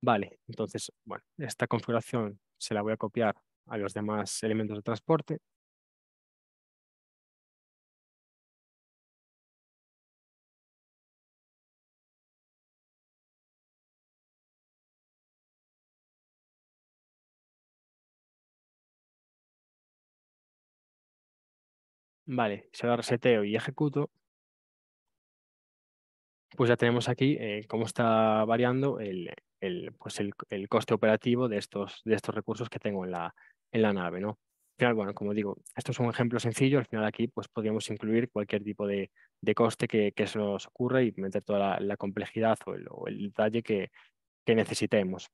Vale, entonces, bueno, esta configuración se la voy a copiar a los demás elementos de transporte Vale, si ahora reseteo y ejecuto. Pues ya tenemos aquí eh, cómo está variando el, pues el, coste operativo de estos, de estos recursos que tengo en la, en la nave. ¿no? Al final, bueno, como digo, esto es un ejemplo sencillo. Al final aquí pues, podríamos incluir cualquier tipo de, coste que, se nos ocurra y meter toda la, complejidad o el, detalle que, que, necesitemos.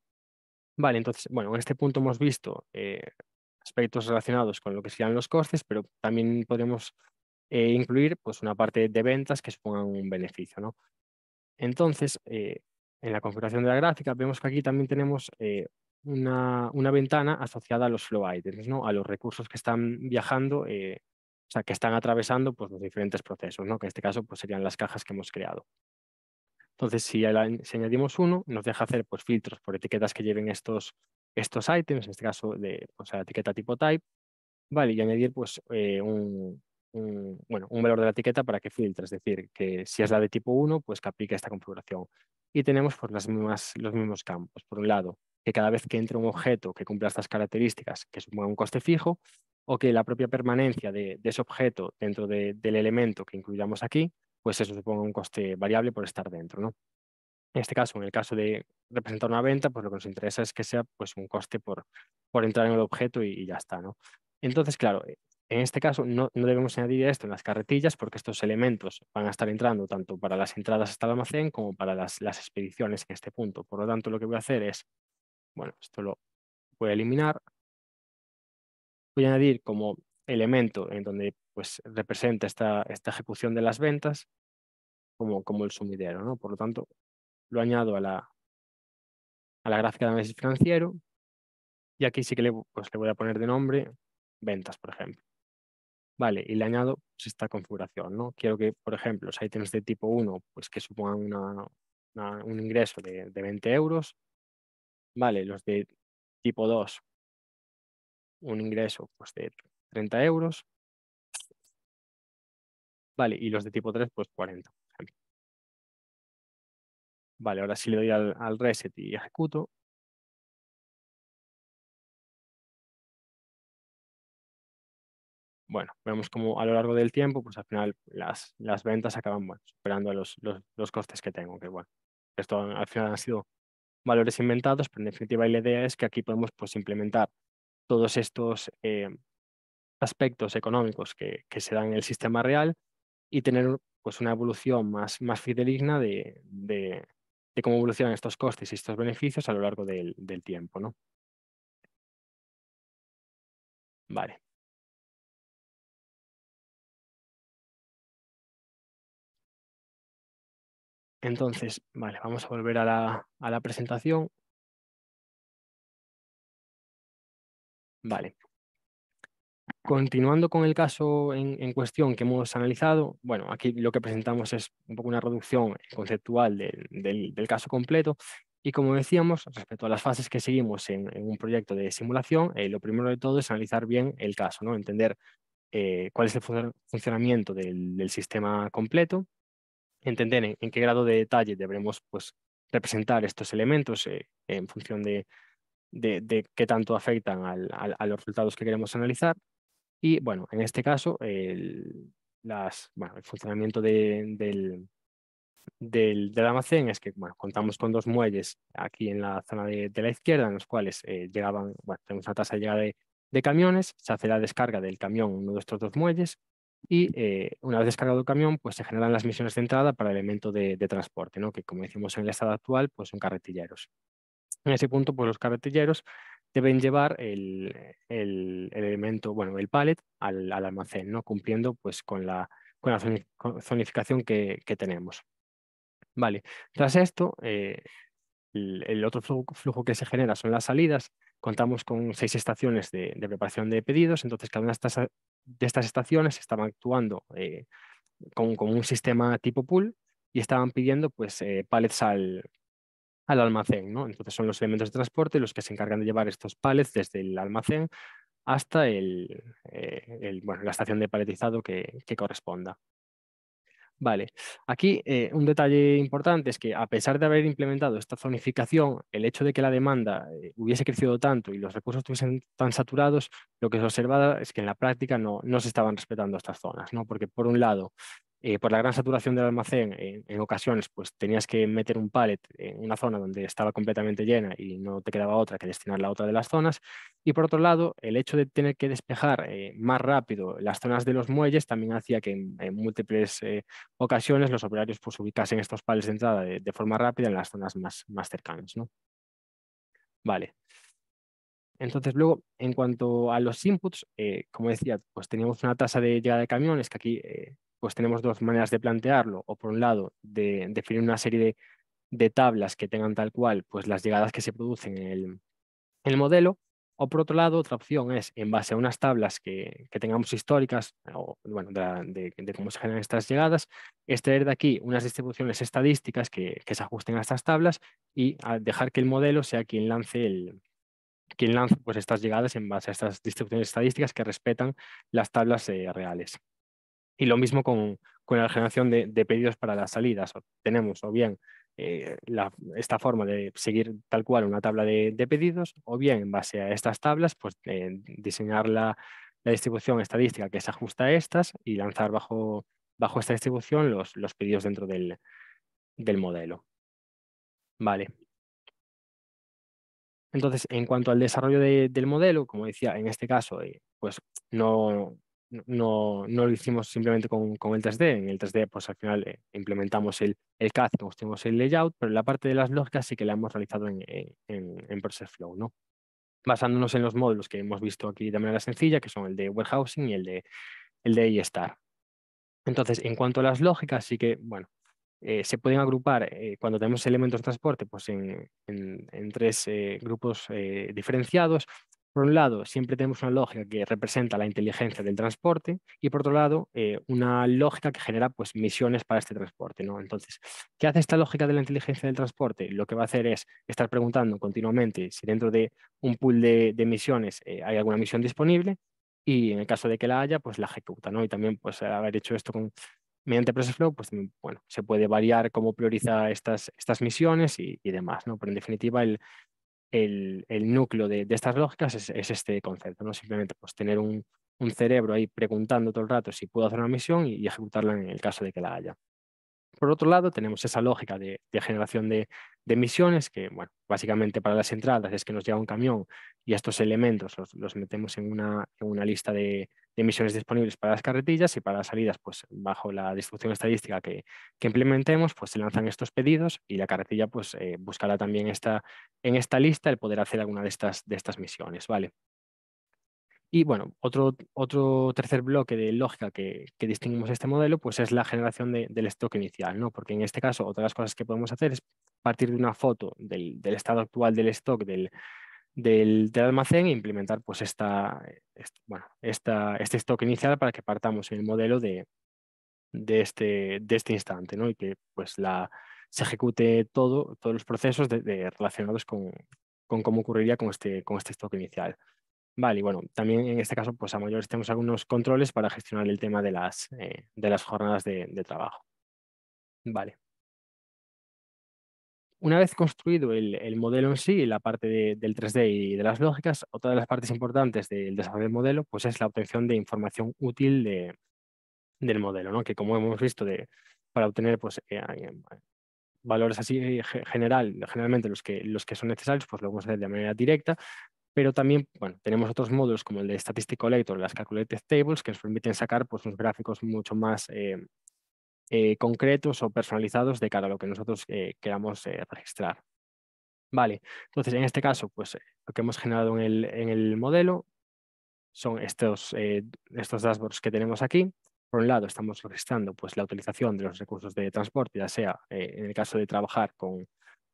Vale, entonces, bueno, en este punto hemos visto eh, aspectos relacionados con lo que serían los costes, pero también podemos eh, incluir pues, una parte de ventas que supongan un beneficio. ¿no? Entonces, eh, en la configuración de la gráfica vemos que aquí también tenemos eh, una, una, ventana asociada a los flow items, ¿no? a los recursos que están viajando, o sea, que están atravesando pues, los diferentes procesos, ¿no? que en este caso pues, serían las cajas que hemos creado. Entonces, si, si añadimos uno, nos deja hacer pues, filtros por etiquetas que lleven estos estos items, en este caso de o pues, sea, etiqueta tipo type, vale, y añadir pues, eh, un, bueno, un valor de la etiqueta para que filtre, es decir, que si es la de tipo 1, pues que aplique esta configuración. Y tenemos pues, las mismas, los mismos campos. Por un lado, que cada vez que entre un objeto que cumpla estas características, que suponga un coste fijo, o que la propia permanencia de, ese objeto dentro del elemento que incluyamos aquí, pues eso suponga un coste variable por estar dentro. ¿no? En este caso, en el caso de representar una venta, pues lo que nos interesa es que sea pues, un coste por, por entrar en el objeto y, ya está. ¿no? Entonces, claro, eh, en este caso no, debemos añadir esto en las carretillas porque estos elementos van a estar entrando tanto para las entradas hasta el almacén como para las, expediciones en este punto. Por lo tanto, lo que voy a hacer es, bueno, esto lo voy a eliminar. Voy a añadir como elemento en donde pues, representa esta, esta ejecución de las ventas como, como el sumidero. ¿no? Por lo tanto, lo añado a la, a la gráfica de análisis financiero y aquí sí que le, pues, le voy a poner de nombre ventas, por ejemplo. Vale, y le añado pues, esta configuración, ¿no? Quiero que, por ejemplo, los ítems de tipo 1, pues que supongan una, un ingreso de, 20 euros. Vale, los de tipo 2, un ingreso pues, de 30 euros. Vale, y los de tipo 3, pues 40. Vale, ahora sí le doy al, reset y ejecuto. Bueno, vemos como a lo largo del tiempo, pues al final las, ventas acaban superando los, costes que tengo, que bueno, esto al final han sido valores inventados, pero en definitiva la idea es que aquí podemos pues, implementar todos estos eh, aspectos económicos que, se dan en el sistema real y tener pues, una evolución más, más de, de cómo evolucionan estos costes y estos beneficios a lo largo del, tiempo. ¿no? Vale. Entonces, vale, vamos a volver a la, a la presentación. Vale, Continuando con el caso en, cuestión que hemos analizado, bueno, aquí lo que presentamos es un poco una reducción conceptual del, caso completo y como decíamos, respecto a las fases que seguimos en, un proyecto de simulación, eh, lo primero de todo es analizar bien el caso, ¿no? entender eh, cuál es el funcionamiento del, sistema completo, entender en, qué grado de detalle debemos pues, representar estos elementos eh, en función de, de, qué tanto afectan a los resultados que queremos analizar y bueno, en este caso, el, el funcionamiento del, del, almacén es que bueno, contamos con dos muelles aquí en la zona de, la izquierda, en los cuales eh, llegaban, bueno, tenemos una tasa de llegada de, camiones, se hace la descarga del camión en uno de estos dos muelles y eh, una vez descargado el camión, pues se generan las misiones de entrada para el elemento de, de transporte, ¿no? que como decimos en el estado actual, pues son carretilleros. En ese punto, pues los carretilleros deben llevar el, el, elemento, bueno, el pallet al, almacén, ¿no? cumpliendo pues, con, la, zonificación que, tenemos. Vale, tras esto, eh, el, otro flujo, que se genera son las salidas. Contamos con seis estaciones de, preparación de pedidos, entonces cada una de estas, de estas estaciones estaban actuando eh, con, un sistema tipo pool y estaban pidiendo pues, eh, pallets al, al almacén. Entonces son los elementos de transporte los que se encargan de llevar estos palets desde el almacén hasta el, eh, la estación de paletizado que, corresponda. Vale, aquí eh, un detalle importante es que a pesar de haber implementado esta zonificación, el hecho de que la demanda eh, hubiese crecido tanto y los recursos estuviesen tan saturados, lo que se observaba es que en la práctica no, no se estaban respetando estas zonas, ¿no? porque por un lado eh, por la gran saturación del almacén, en, ocasiones pues tenías que meter un pallet en una zona donde estaba completamente llena y no te quedaba otra que destinar la otra de las zonas. Y por otro lado, el hecho de tener que despejar eh, más rápido las zonas de los muelles también hacía que en, múltiples eh, ocasiones los operarios pues, ubicasen estos pallets de entrada de, forma rápida en las zonas más, más cercanas. ¿no? Vale. Entonces, luego, en cuanto a los inputs, como decía, pues teníamos una tasa de llegada de camiones que aquí pues tenemos dos maneras de plantearlo, o por un lado, de definir una serie de, tablas que tengan tal cual pues las llegadas que se producen en el, modelo, o por otro lado, otra opción es, en base a unas tablas que, que tengamos históricas, o bueno, de, cómo se generan estas llegadas, extraer de aquí unas distribuciones estadísticas que, se ajusten a estas tablas y dejar que el modelo sea quien lance el, quien lance pues, estas llegadas en base a estas distribuciones estadísticas que respetan las tablas eh, reales. Y lo mismo con, con la generación de, pedidos para las salidas. Tenemos o bien eh, esta forma de seguir tal cual una tabla de, pedidos, o bien en base a estas tablas, pues eh, diseñar la, la, distribución estadística que se ajusta a estas y lanzar bajo, bajo esta distribución los, los pedidos dentro del, del modelo. Vale. Entonces, en cuanto al desarrollo del modelo, como decía, en este caso, eh, pues no, no, no lo hicimos simplemente con, el 3D. En el 3D, pues al final eh, implementamos el, el CAD, tenemos el layout, pero la parte de las lógicas sí que la hemos realizado en, eh, en, en Process Flow, ¿no? Basándonos en los módulos que hemos visto aquí de manera sencilla, que son el de warehousing y el de, el de Entonces, en cuanto a las lógicas, sí que, bueno, eh, se pueden agrupar cuando tenemos elementos de transporte pues en, en, tres grupos diferenciados. Por un lado, siempre tenemos una lógica que representa la inteligencia del transporte y por otro lado, eh, una lógica que genera pues, misiones para este transporte. ¿no? Entonces, ¿qué hace esta lógica de la inteligencia del transporte? Lo que va a hacer es estar preguntando continuamente si dentro de un pool de, misiones eh, hay alguna misión disponible y en el caso de que la haya, pues la ejecuta. ¿no? Y también pues, haber hecho esto con, mediante Process Flow, pues bueno, se puede variar cómo prioriza estas, estas misiones y, y demás, ¿no? Pero en definitiva, el, el, núcleo de, estas lógicas es, este concepto, ¿no? Simplemente pues, tener un, cerebro ahí preguntando todo el rato si puedo hacer una misión y ejecutarla en el caso de que la haya. Por otro lado, tenemos esa lógica de, generación de, misiones que bueno, básicamente para las entradas es que nos llega un camión y estos elementos los, metemos en una, lista de, misiones disponibles para las carretillas y para las salidas, pues bajo la distribución estadística que, implementemos, pues se lanzan estos pedidos y la carretilla pues eh, buscará también esta, en esta lista el poder hacer alguna de estas, de estas misiones. ¿vale? Y bueno, otro, tercer bloque de lógica que, que distinguimos este modelo pues es la generación del stock inicial, ¿no? porque en este caso otra de las cosas que podemos hacer es partir de una foto del, estado actual del stock del, almacén e implementar pues esta, este, stock inicial para que partamos en el modelo este, de, este, instante ¿no? y que pues, se ejecute todo, todos los procesos relacionados con, cómo ocurriría con este, con este stock inicial. Vale, y bueno, también en este caso, pues a mayores tenemos algunos controles para gestionar el tema de las, eh, de las jornadas de, trabajo. Vale una vez construido el, modelo en sí, la parte del 3D y de las lógicas, otra de las partes importantes del desarrollo del modelo pues es la obtención de información útil de, del modelo, ¿no? que como hemos visto, de, para obtener pues, eh, eh, valores así general, generalmente los que, los que son necesarios, pues lo vamos a hacer de manera directa, pero también bueno, tenemos otros módulos como el de Statistic Collector, las Calculated Tables, que nos permiten sacar pues, unos gráficos mucho más eh, eh, concretos o personalizados de cara a lo que nosotros eh, queramos registrar. Vale, entonces en este caso, pues lo que hemos generado en el, modelo son estos, estos dashboards que tenemos aquí. Por un lado, estamos registrando pues, la utilización de los recursos de transporte, ya sea en el caso de trabajar con,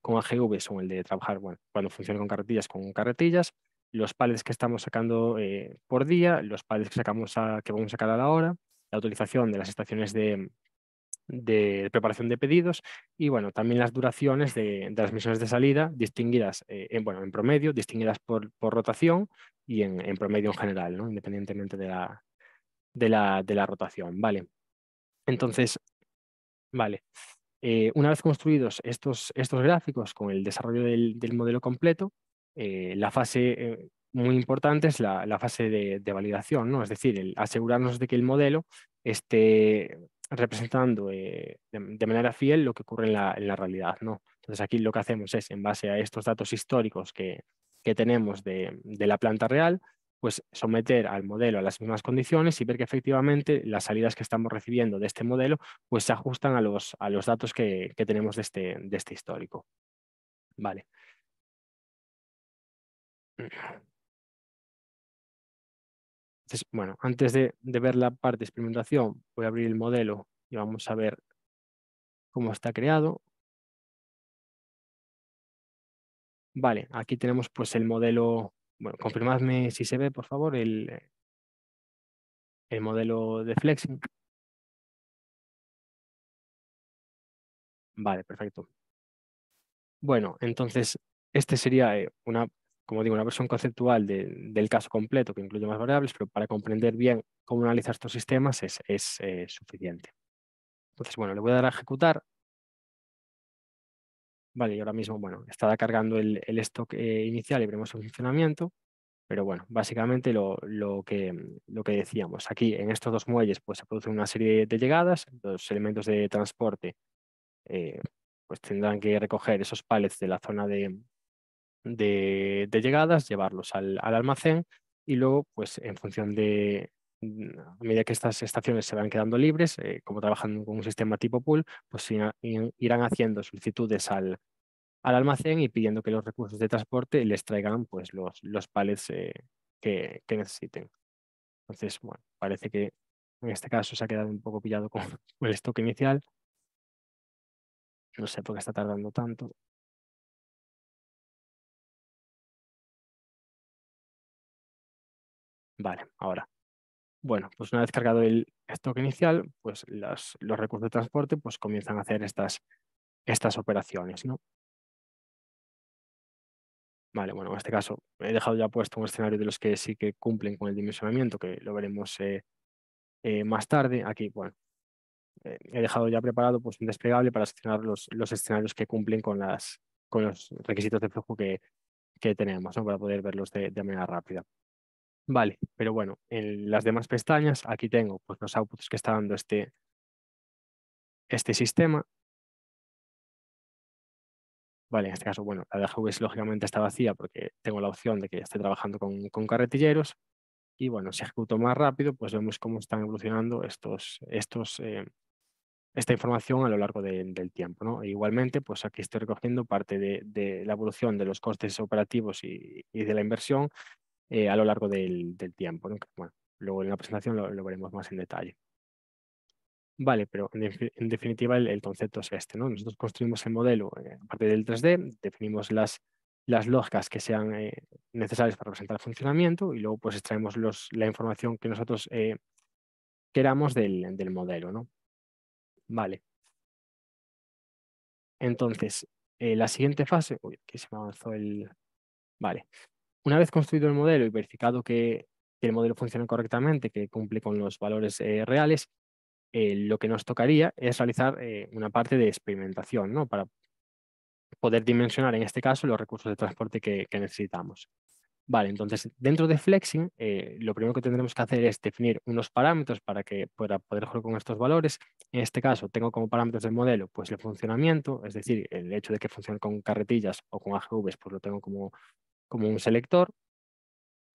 AGVs o el de trabajar bueno, cuando funcione con carretillas, con carretillas los pallets que estamos sacando eh, por día, los padres que, sacamos a, que vamos a sacar a la hora, la utilización de las estaciones de, de preparación de pedidos y bueno, también las duraciones de, las misiones de salida distinguidas eh, en, bueno, en promedio, distinguidas por, por rotación y en, promedio en general, ¿no? independientemente de la, de la, rotación. Vale. Entonces, vale. Eh, una vez construidos estos, estos gráficos con el desarrollo del modelo completo, eh, la fase eh, muy importante es la, fase de, validación, ¿no? es decir, el asegurarnos de que el modelo esté representando eh, de, manera fiel lo que ocurre en la, realidad. ¿no? Entonces aquí lo que hacemos es, en base a estos datos históricos que, tenemos de, la planta real, pues someter al modelo a las mismas condiciones y ver que efectivamente las salidas que estamos recibiendo de este modelo pues se ajustan a los, a los datos que, que tenemos de este, de este histórico. Vale bueno, antes de, ver la parte de experimentación, voy a abrir el modelo y vamos a ver cómo está creado. Vale, aquí tenemos pues el modelo, bueno, confirmadme si se ve, por favor, el, eh, el modelo de flexing. Vale, perfecto. Bueno, entonces, este sería eh, una como digo, una versión conceptual del caso completo que incluye más variables, pero para comprender bien cómo analizar estos sistemas es, eh, suficiente. Entonces, bueno, le voy a dar a ejecutar. Vale, y ahora mismo, bueno, está cargando el, stock eh, inicial y veremos su funcionamiento. Pero bueno, básicamente lo, que, lo que decíamos, aquí en estos dos muelles pues, se produce una serie de llegadas, los elementos de transporte eh, pues tendrán que recoger esos pallets de la zona de, de, llegadas, llevarlos al, almacén y luego, pues en función de, mm, a medida que estas estaciones se van quedando libres, eh, como trabajando con un sistema tipo pool, pues irán haciendo solicitudes al, almacén y pidiendo que los recursos de transporte les traigan pues, los, los palets eh, que, que, necesiten. Entonces, bueno, parece que en este caso se ha quedado un poco pillado con el stock inicial. No sé por qué está tardando tanto. Vale, ahora. Bueno, pues una vez cargado el stock inicial, pues los recursos de transporte pues comienzan a hacer estas, estas operaciones, ¿no? Vale, bueno, en este caso he dejado ya puesto un escenario de los que sí que cumplen con el dimensionamiento, que lo veremos eh, eh, más tarde. Aquí, bueno, eh, he dejado ya preparado pues, un desplegable para seleccionar los, escenarios que cumplen con, las, con los requisitos de flujo que, que tenemos, ¿no? para poder verlos de manera rápida. Vale, pero bueno, en las demás pestañas aquí tengo pues, los outputs que está dando este, este sistema. Vale, en este caso, bueno, la de AWS lógicamente está vacía porque tengo la opción de que esté trabajando con, con carretilleros. Y bueno, si ejecuto más rápido, pues vemos cómo están evolucionando estos, estos, eh, esta información a lo largo del tiempo. ¿no? E igualmente, pues aquí estoy recogiendo parte de, la evolución de los costes operativos y, y, de la inversión eh, a lo largo del, tiempo. luego en la presentación lo, veremos más en detalle. Vale, pero en, definitiva el, concepto es este. ¿no? Nosotros construimos el modelo eh, a partir del 3D, definimos las, las lógicas que sean eh, necesarias para representar el funcionamiento y luego pues extraemos los, la información que nosotros queramos del, del modelo. ¿no? Vale. Entonces, la siguiente fase, uy, aquí se me avanzó el... Vale, una vez construido el modelo y verificado que, el modelo funciona correctamente, que cumple con los valores eh, reales, eh, lo que nos tocaría es realizar eh, una parte de experimentación, ¿no? Para poder dimensionar, en este caso, los recursos de transporte que, necesitamos. Vale, entonces, dentro de Flexing, lo primero que tendremos que hacer es definir unos parámetros para, que, pueda poder jugar con estos valores. En este caso, tengo como parámetros del modelo pues el funcionamiento, es decir, el hecho de que funcione con carretillas o con AGVs, pues lo tengo como como un selector,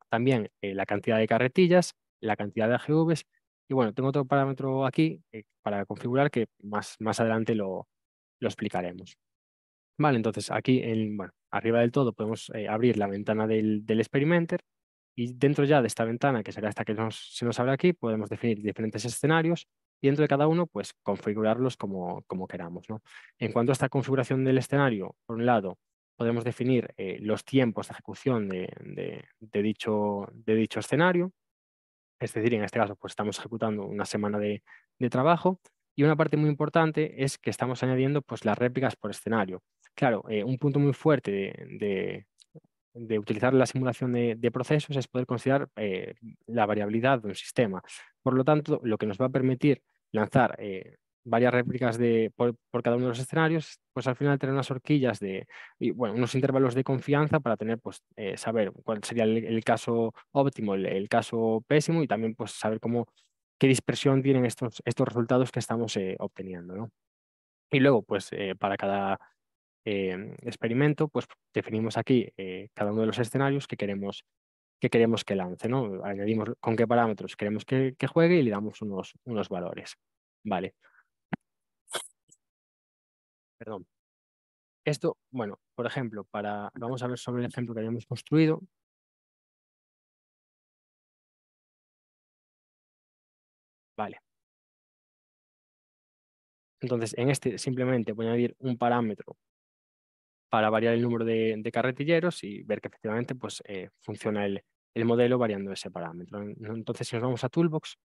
también eh, la cantidad de carretillas, la cantidad de AGVs, y bueno, tengo otro parámetro aquí eh, para configurar que más, más adelante lo, lo, explicaremos. Vale, entonces aquí en, bueno, arriba del todo podemos eh, abrir la ventana del, experimenter y dentro ya de esta ventana, que será esta que se nos abre aquí, podemos definir diferentes escenarios y dentro de cada uno pues configurarlos como, como queramos. ¿no? En cuanto a esta configuración del escenario, por un lado podemos definir eh, los tiempos de ejecución de, dicho, escenario. Es decir, en este caso pues estamos ejecutando una semana de, trabajo y una parte muy importante es que estamos añadiendo pues, las réplicas por escenario. Claro, eh, un punto muy fuerte de, utilizar la simulación de, procesos es poder considerar eh, la variabilidad de un sistema. Por lo tanto, lo que nos va a permitir lanzar varias réplicas de, por, cada uno de los escenarios, pues al final tener unas horquillas de, y, bueno, unos intervalos de confianza para tener, pues, eh, saber cuál sería el, caso óptimo, el, caso pésimo y también, pues, saber cómo, qué dispersión tienen estos, estos resultados que estamos eh, obteniendo, ¿no? Y luego, pues, eh, para cada experimento, pues, definimos aquí cada uno de los escenarios que queremos que queremos que lance, ¿no? Añadimos con qué parámetros queremos que, juegue y le damos unos, unos valores. Vale. Perdón. Esto, bueno, por ejemplo, para, vamos a ver sobre el ejemplo que habíamos construido. Vale. Entonces, en este simplemente voy a añadir un parámetro para variar el número de, carretilleros y ver que efectivamente pues, eh, funciona el, modelo variando ese parámetro. Entonces, si nos vamos a Toolbox,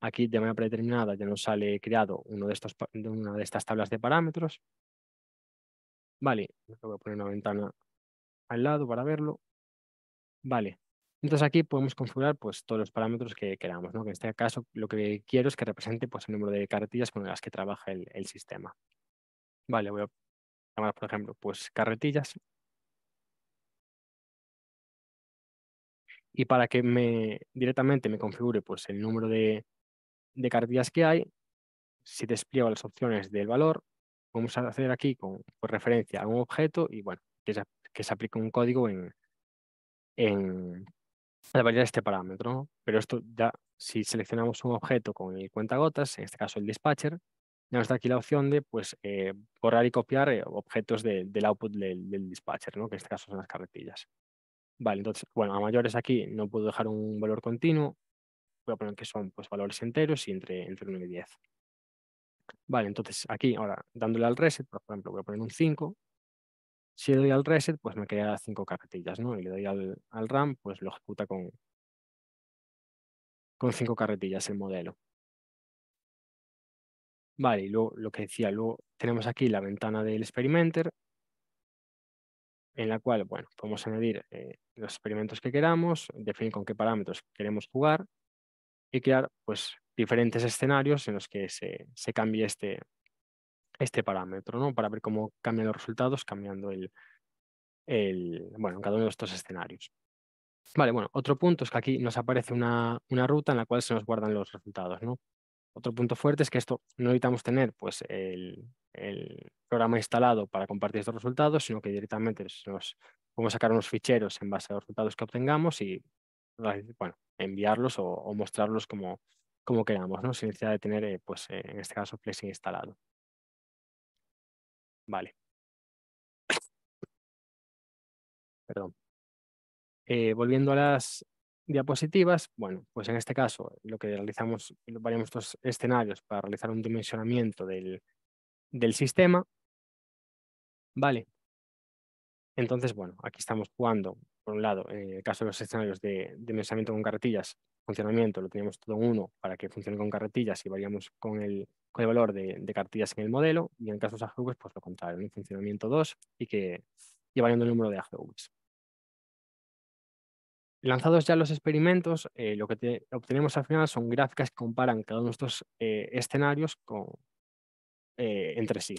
aquí de manera predeterminada ya nos sale creado de una de estas tablas de parámetros Vale, voy a poner una ventana al lado para verlo. Vale, entonces aquí podemos configurar pues, todos los parámetros que queramos, ¿no? que en este caso lo que quiero es que represente pues, el número de carretillas con las que trabaja el, sistema. Vale, voy a llamar, por ejemplo, pues carretillas. Y para que me directamente me configure pues, el número de, de carretillas que hay, si despliego las opciones del valor, vamos a hacer aquí con, referencia a un objeto y bueno, que se, aplique un código en, en la variedad este parámetro. Pero esto ya, si seleccionamos un objeto con el gotas, en este caso el dispatcher, ya nos da aquí la opción de pues, eh, borrar y copiar eh, objetos del output del, dispatcher, ¿no? que en este caso son las carretillas. Vale, entonces, bueno, a mayores aquí no puedo dejar un valor continuo, voy a poner que son pues, valores enteros y entre, entre 1 y 10. Vale, entonces aquí ahora dándole al reset, por ejemplo, voy a poner un 5. Si le doy al reset, pues me queda 5 carretillas, ¿no? Y le doy al, al RAM, pues lo ejecuta con, con 5 carretillas el modelo. Vale, y luego lo que decía, luego tenemos aquí la ventana del experimenter, en la cual, bueno, podemos añadir eh, los experimentos que queramos, definir con qué parámetros queremos jugar y crear, pues, diferentes escenarios en los que se, se cambie este, este parámetro, ¿no? Para ver cómo cambian los resultados cambiando el, el, bueno, cada uno de estos escenarios. Vale, bueno, otro punto es que aquí nos aparece una, una ruta en la cual se nos guardan los resultados, ¿no? Otro punto fuerte es que esto no necesitamos tener pues, el, programa instalado para compartir estos resultados, sino que directamente nos podemos sacar unos ficheros en base a los resultados que obtengamos y bueno, enviarlos o mostrarlos como, como queramos, ¿no? sin necesidad de tener, eh, pues, eh, en este caso, Flexing instalado. Vale. Perdón. Eh, volviendo a las diapositivas, bueno, pues en este caso lo que realizamos, variamos estos escenarios para realizar un dimensionamiento del, del sistema. Vale. Entonces, bueno, aquí estamos jugando, por un lado, en el caso de los escenarios de dimensionamiento con carretillas, funcionamiento lo teníamos todo en uno para que funcione con carretillas y variamos con el, valor de, de, cartillas en el modelo y en casos caso de pues lo contrario, un funcionamiento 2 y que y variando el número de AGVs. Lanzados ya los experimentos, eh, lo que obtenemos al final son gráficas que comparan cada uno de estos eh, escenarios con, eh, entre sí.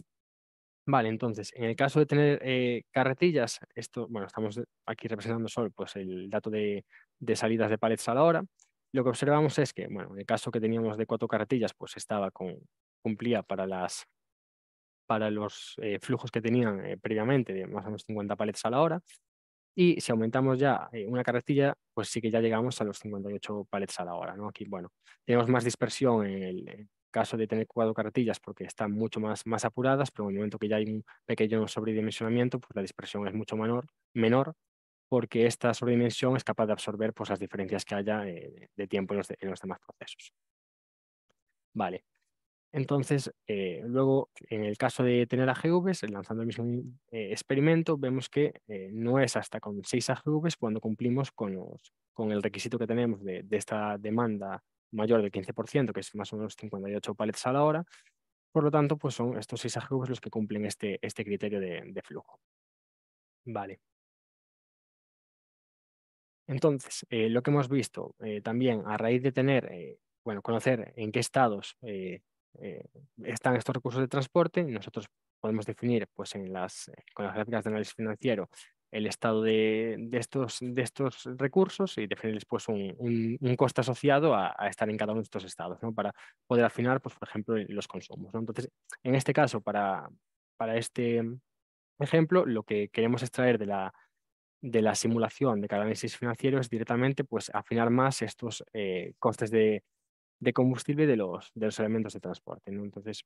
Vale, entonces, en el caso de tener carretillas, esto, bueno, estamos aquí representando solo pues, el dato de, de, salidas de palets a la hora lo que observamos es que, bueno, en el caso que teníamos de cuatro carretillas, pues estaba con, cumplía para las para los eh, flujos que tenían eh, previamente de más o menos 50 palets a la hora. Y si aumentamos ya eh, una carretilla, pues sí que ya llegamos a los 58 palets a la hora. ¿no? Aquí, bueno, tenemos más dispersión en el caso de tener cuatro carretillas porque están mucho más, más apuradas, pero en el momento que ya hay un pequeño sobredimensionamiento, pues la dispersión es mucho menor, menor porque esta sobredimensión es capaz de absorber pues, las diferencias que haya eh, de tiempo en los, demás procesos. Vale. Entonces, eh, luego, en el caso de tener AGVs, lanzando el mismo eh, experimento, vemos que no es hasta con 6 AGVs cuando cumplimos con, el requisito que tenemos de, esta demanda mayor del 15%, que es más o menos 58 palets a la hora. Por lo tanto, pues son estos 6 AGVs los que cumplen este, este, criterio de, de flujo. Vale. Entonces, eh, lo que hemos visto eh, también a raíz de tener, eh, bueno, conocer en qué estados están estos recursos de transporte, nosotros podemos definir, pues, en las, con las gráficas de análisis financiero, el estado de, estos, de estos, recursos y definirles pues, un, coste asociado a, estar en cada uno de estos estados, ¿no? para poder afinar, pues, por ejemplo, los consumos. Entonces, en este caso, para, para este ejemplo, lo que queremos extraer de la, de la simulación de cada análisis financiero es directamente pues, afinar más estos eh, costes de, de, combustible de los, de los elementos de transporte. Entonces,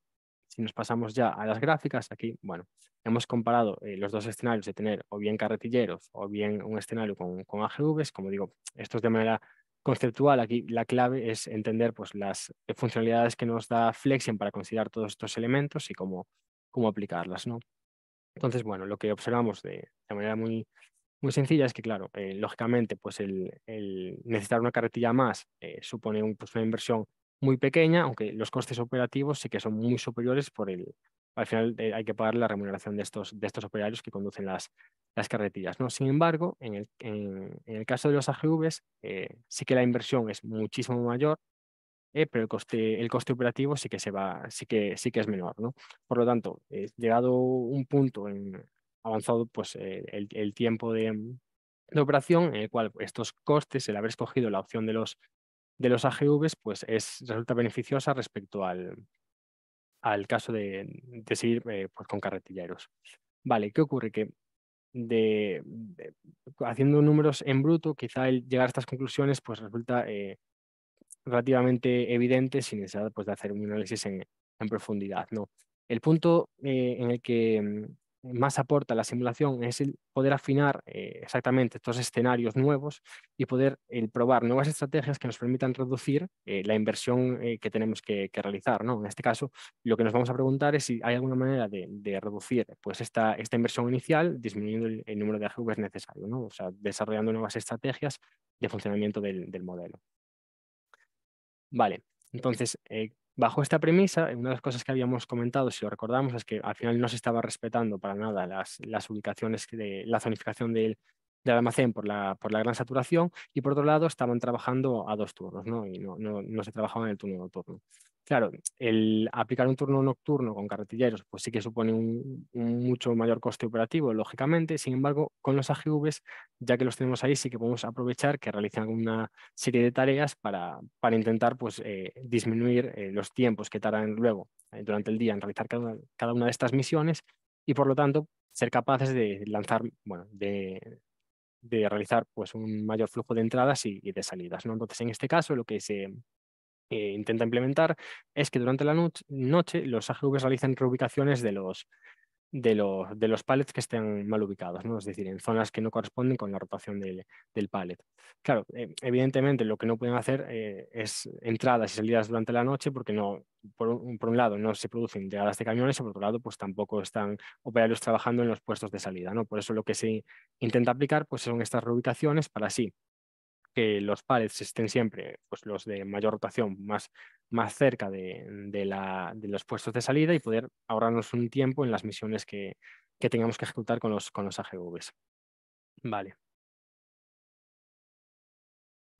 si nos pasamos ya a las gráficas, aquí, bueno, hemos comparado eh, los dos escenarios de tener o bien carretilleros o bien un escenario con, con AGVs. Como digo, esto es de manera conceptual. Aquí la clave es entender pues, las funcionalidades que nos da Flexion para considerar todos estos elementos y cómo, cómo aplicarlas. ¿no? Entonces, bueno, lo que observamos de, de manera muy muy sencilla es que, claro, eh, lógicamente, pues el, necesitar una carretilla más eh, supone un, pues una inversión muy pequeña, aunque los costes operativos sí que son muy superiores por el... Al final eh, hay que pagar la remuneración de estos, de estos operarios que conducen las, las carretillas. ¿no? Sin embargo, en el, en, el caso de los AGVs, sí que la inversión es muchísimo mayor, pero el coste, el coste operativo sí que, se va, sí que, sí que es menor. ¿no? Por lo tanto, llegado un punto en, avanzado pues, eh, el, tiempo mm, de, operación, en el cual estos costes, el haber escogido la opción de los, de los AGVs, pues es, resulta beneficiosa respecto al, al caso de, seguir eh, pues con carretilleros. Vale, ¿qué ocurre? Que de, haciendo números en bruto, quizá el llegar a estas conclusiones pues resulta eh, relativamente evidente sin necesidad pues, de hacer un análisis en, profundidad. ¿no? El punto en el que mm, más aporta la simulación es el poder afinar eh, exactamente estos escenarios nuevos y poder el probar nuevas estrategias que nos permitan reducir eh, la inversión eh, que tenemos que, realizar. ¿no? En este caso, lo que nos vamos a preguntar es si hay alguna manera de, reducir pues, esta, esta, inversión inicial disminuyendo el, número de AGVs necesario, ¿no? o sea, desarrollando nuevas estrategias de funcionamiento del, modelo. Vale, entonces, Bajo esta premisa, una de las cosas que habíamos comentado, si lo recordamos, es que al final no se estaba respetando para nada las, las ubicaciones, de, la zonificación del, de almacén por la, por la gran saturación y por otro lado estaban trabajando a dos turnos ¿no? y no, no, se trabajaba en el turno nocturno. Claro, el aplicar un turno nocturno con carretilleros pues sí que supone un, mucho mayor coste operativo, lógicamente. Sin embargo, con los AGVs, ya que los tenemos ahí, sí que podemos aprovechar que realizan una serie de tareas para, para intentar pues, eh, disminuir eh, los tiempos que tardan luego eh, durante el día en realizar cada una de estas misiones y por lo tanto ser capaces de lanzar, bueno, de de realizar pues, un mayor flujo de entradas y, de salidas. ¿no? Entonces, en este caso, lo que se eh, intenta implementar es que durante la noche los AGVs realizan reubicaciones de los, de los, de los pallets que estén mal ubicados, ¿no? es decir, en zonas que no corresponden con la rotación del, del pallet. Claro, eh, evidentemente lo que no pueden hacer eh, es entradas y salidas durante la noche porque no, por un, lado no se producen llegadas de camiones y por otro lado pues tampoco están operarios trabajando en los puestos de salida. ¿no? Por eso lo que se intenta aplicar pues, son estas reubicaciones para así que los pares estén siempre, pues los de mayor rotación, más, más cerca de, los puestos de salida y poder ahorrarnos un tiempo en las misiones que, tengamos que ejecutar con los, con los AGVs.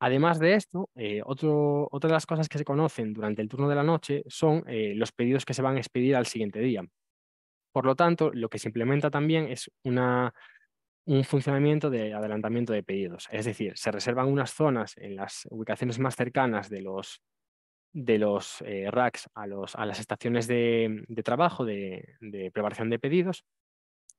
Además de esto, eh, otra de las cosas que se conocen durante el turno de la noche son eh, los pedidos que se van a expedir al siguiente día. Por lo tanto, lo que se implementa también es una, un funcionamiento de adelantamiento de pedidos. Es decir, se reservan unas zonas en las ubicaciones más cercanas de los, de los eh, racks a, los, a, las estaciones de, de trabajo de, de, preparación de pedidos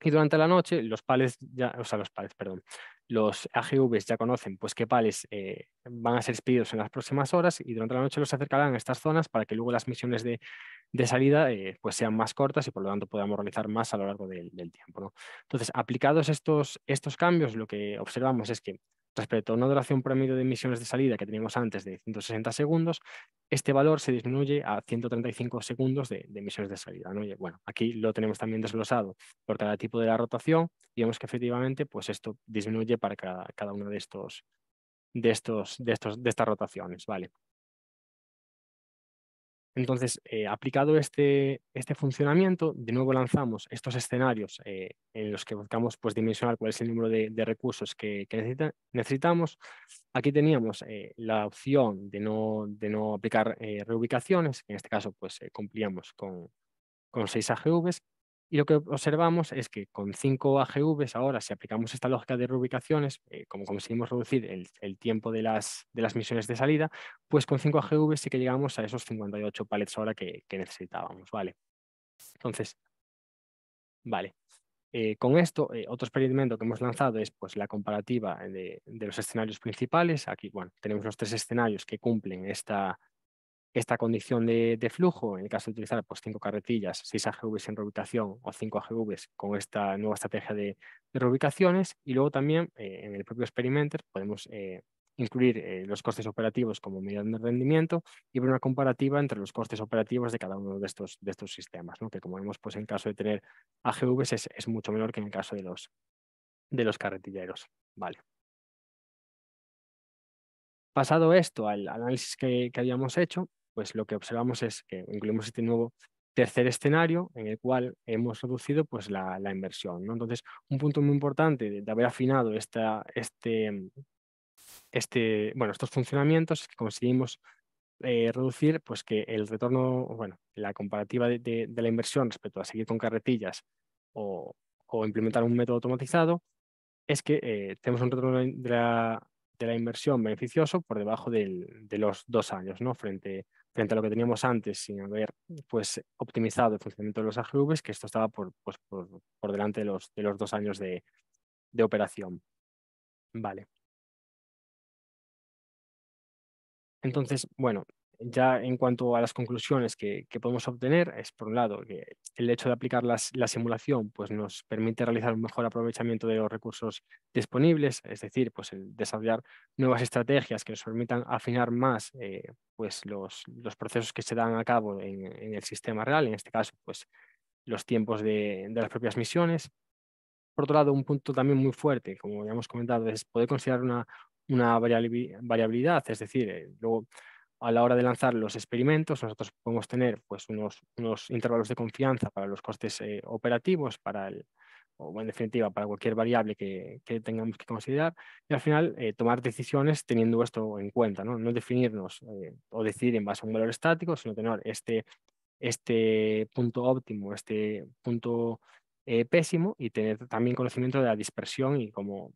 y durante la noche, los pales, ya, o sea, los pales, perdón, los AGVs ya conocen pues qué pales eh, van a ser expedidos en las próximas horas y durante la noche los acercarán a estas zonas para que luego las misiones de, salida eh, pues sean más cortas y por lo tanto podamos realizar más a lo largo del, tiempo. Entonces, aplicados estos, estos cambios, lo que observamos es que Respecto a una duración promedio de emisiones de salida que teníamos antes de 160 segundos, este valor se disminuye a 135 segundos de, emisiones de salida. bueno, aquí lo tenemos también desglosado por cada tipo de la rotación y vemos que efectivamente pues esto disminuye para cada, cada uno de estos, de, estos, de, estos, de estas rotaciones. ¿vale? Entonces, eh, aplicado este, este, funcionamiento, de nuevo lanzamos estos escenarios eh, en los que buscamos pues, dimensionar cuál es el número de, recursos que, necesitamos. Aquí teníamos eh, la opción de no, aplicar reubicaciones, en este caso pues, cumplíamos con, con 6 AGVs, y lo que observamos es que con 5 AGVs ahora, si aplicamos esta lógica de reubicaciones, eh, como conseguimos reducir el, tiempo de las, de las, misiones de salida, pues con 5 AGVs sí que llegamos a esos 58 palets ahora que, necesitábamos, ¿vale? Entonces, vale. Eh, con esto, eh, otro experimento que hemos lanzado es pues, la comparativa de, de, los escenarios principales. Aquí bueno, tenemos los tres escenarios que cumplen esta, esta condición de, flujo, en el caso de utilizar pues, cinco carretillas, seis AGVs en reubicación o cinco AGVs con esta nueva estrategia de, reubicaciones. Y luego también eh, en el propio experimenter podemos eh, incluir eh, los costes operativos como medida de rendimiento y ver una comparativa entre los costes operativos de cada uno de estos, de estos sistemas, que como vemos pues, en caso de tener AGVs es, mucho menor que en el caso de los, de los carretilleros. Vale. Pasado esto al análisis que habíamos hecho, pues lo que observamos es que incluimos este nuevo tercer escenario en el cual hemos reducido pues, la, la inversión. ¿no? Entonces, un punto muy importante de, haber afinado esta, este, mm, este, bueno, estos funcionamientos es que conseguimos eh, reducir pues, que el retorno, bueno, la comparativa de, la inversión respecto a seguir con carretillas o, o implementar un método automatizado, es que eh, tenemos un retorno de la, de la inversión beneficioso por debajo del, de los dos años, ¿no? Frente frente a lo que teníamos antes, sin haber pues, optimizado el funcionamiento de los AGVs, que esto estaba por, pues, por, por delante de los, de los, dos años de, de operación. Vale. Entonces, bueno, ya en cuanto a las conclusiones que, podemos obtener, es por un lado que el hecho de aplicar las, la simulación pues nos permite realizar un mejor aprovechamiento de los recursos disponibles, es decir, pues desarrollar nuevas estrategias que nos permitan afinar más eh, pues los, procesos que se dan a cabo en, el sistema real, en este caso pues los tiempos de, las propias misiones. Por otro lado, un punto también muy fuerte, como ya hemos comentado, es poder considerar una, variabilidad, es decir, eh, luego a la hora de lanzar los experimentos, nosotros podemos tener pues, unos, unos intervalos de confianza para los costes eh, operativos, para el, o en definitiva para cualquier variable que, que tengamos que considerar, y al final eh, tomar decisiones teniendo esto en cuenta, no, no definirnos eh, o decidir en base a un valor estático, sino tener este, este punto óptimo, este punto pésimo y tener también conocimiento de la dispersión y cómo,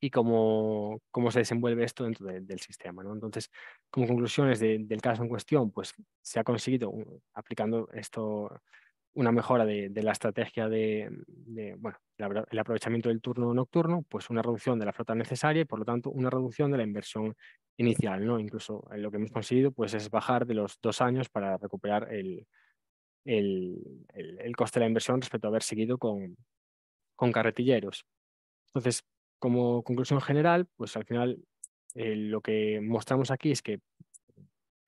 y cómo, cómo se desenvuelve esto dentro del sistema. ¿no? Entonces, como conclusiones del caso en cuestión, pues se ha conseguido aplicando esto una mejora de, la estrategia de, bueno, el aprovechamiento del turno nocturno, pues una reducción de la flota necesaria y por lo tanto una reducción de la inversión inicial. ¿no? Incluso eh, lo que hemos conseguido pues, es bajar de los dos años para recuperar el, el, el, coste de la inversión respecto a haber seguido con, con carretilleros. Entonces, como conclusión general, pues al final eh, lo que mostramos aquí es que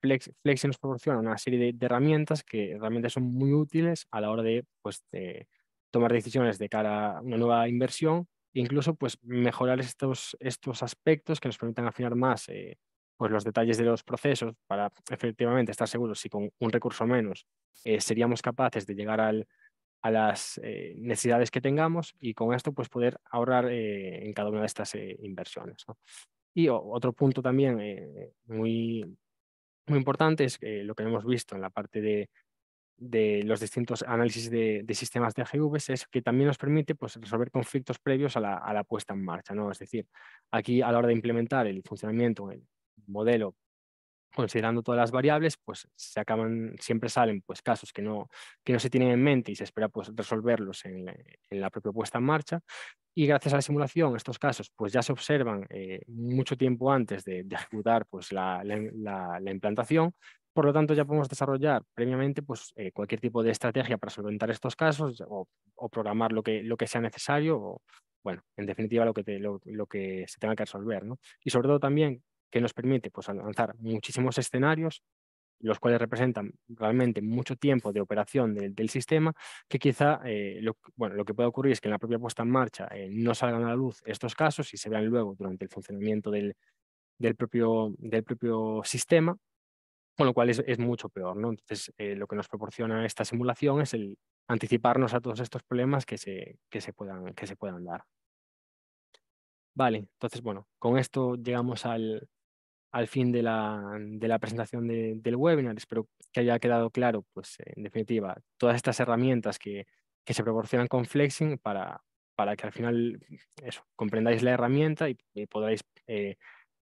Flex, Flexi nos proporciona una serie de, herramientas que realmente son muy útiles a la hora de, pues, tomar decisiones de cara a una nueva inversión e incluso pues, mejorar estos, estos aspectos que nos permitan afinar más eh, pues, los detalles de los procesos para efectivamente estar seguros si con un recurso menos eh, seríamos capaces de llegar al, a las eh, necesidades que tengamos y con esto pues poder ahorrar eh, en cada una de estas eh, inversiones. Y otro punto también muy, muy importante es lo que hemos visto en la parte de, los distintos análisis de, sistemas de AGVs es que también nos permite pues, resolver conflictos previos a la, puesta en marcha. ¿no? Es decir, aquí a la hora de implementar el funcionamiento, el modelo considerando todas las variables, pues se acaban, siempre salen pues, casos que no, que no se tienen en mente y se espera pues, resolverlos en, eh, la propia puesta en marcha. Y gracias a la simulación, estos casos pues, ya se observan eh, mucho tiempo antes de, ejecutar pues, la, implantación. Por lo tanto, ya podemos desarrollar previamente pues, eh, cualquier tipo de estrategia para solventar estos casos o, programar lo que, lo que sea necesario o, bueno, en definitiva lo que, que se tenga que resolver, Y sobre todo también que nos permite pues, lanzar muchísimos escenarios, los cuales representan realmente mucho tiempo de operación del, sistema, que quizá eh, lo, bueno, lo que puede ocurrir es que en la propia puesta en marcha eh, no salgan a la luz estos casos y se vean luego durante el funcionamiento del, del, propio, del propio sistema, con lo cual es, mucho peor. Entonces, eh, lo que nos proporciona esta simulación es el anticiparnos a todos estos problemas que se, que se, puedan, que se puedan dar. Vale, entonces, bueno, con esto llegamos al, al fin de la, presentación del webinar. Espero que haya quedado claro, pues, en definitiva, todas estas herramientas que, que se proporcionan con Flexing para, para que al final comprendáis la herramienta y, podáis eh,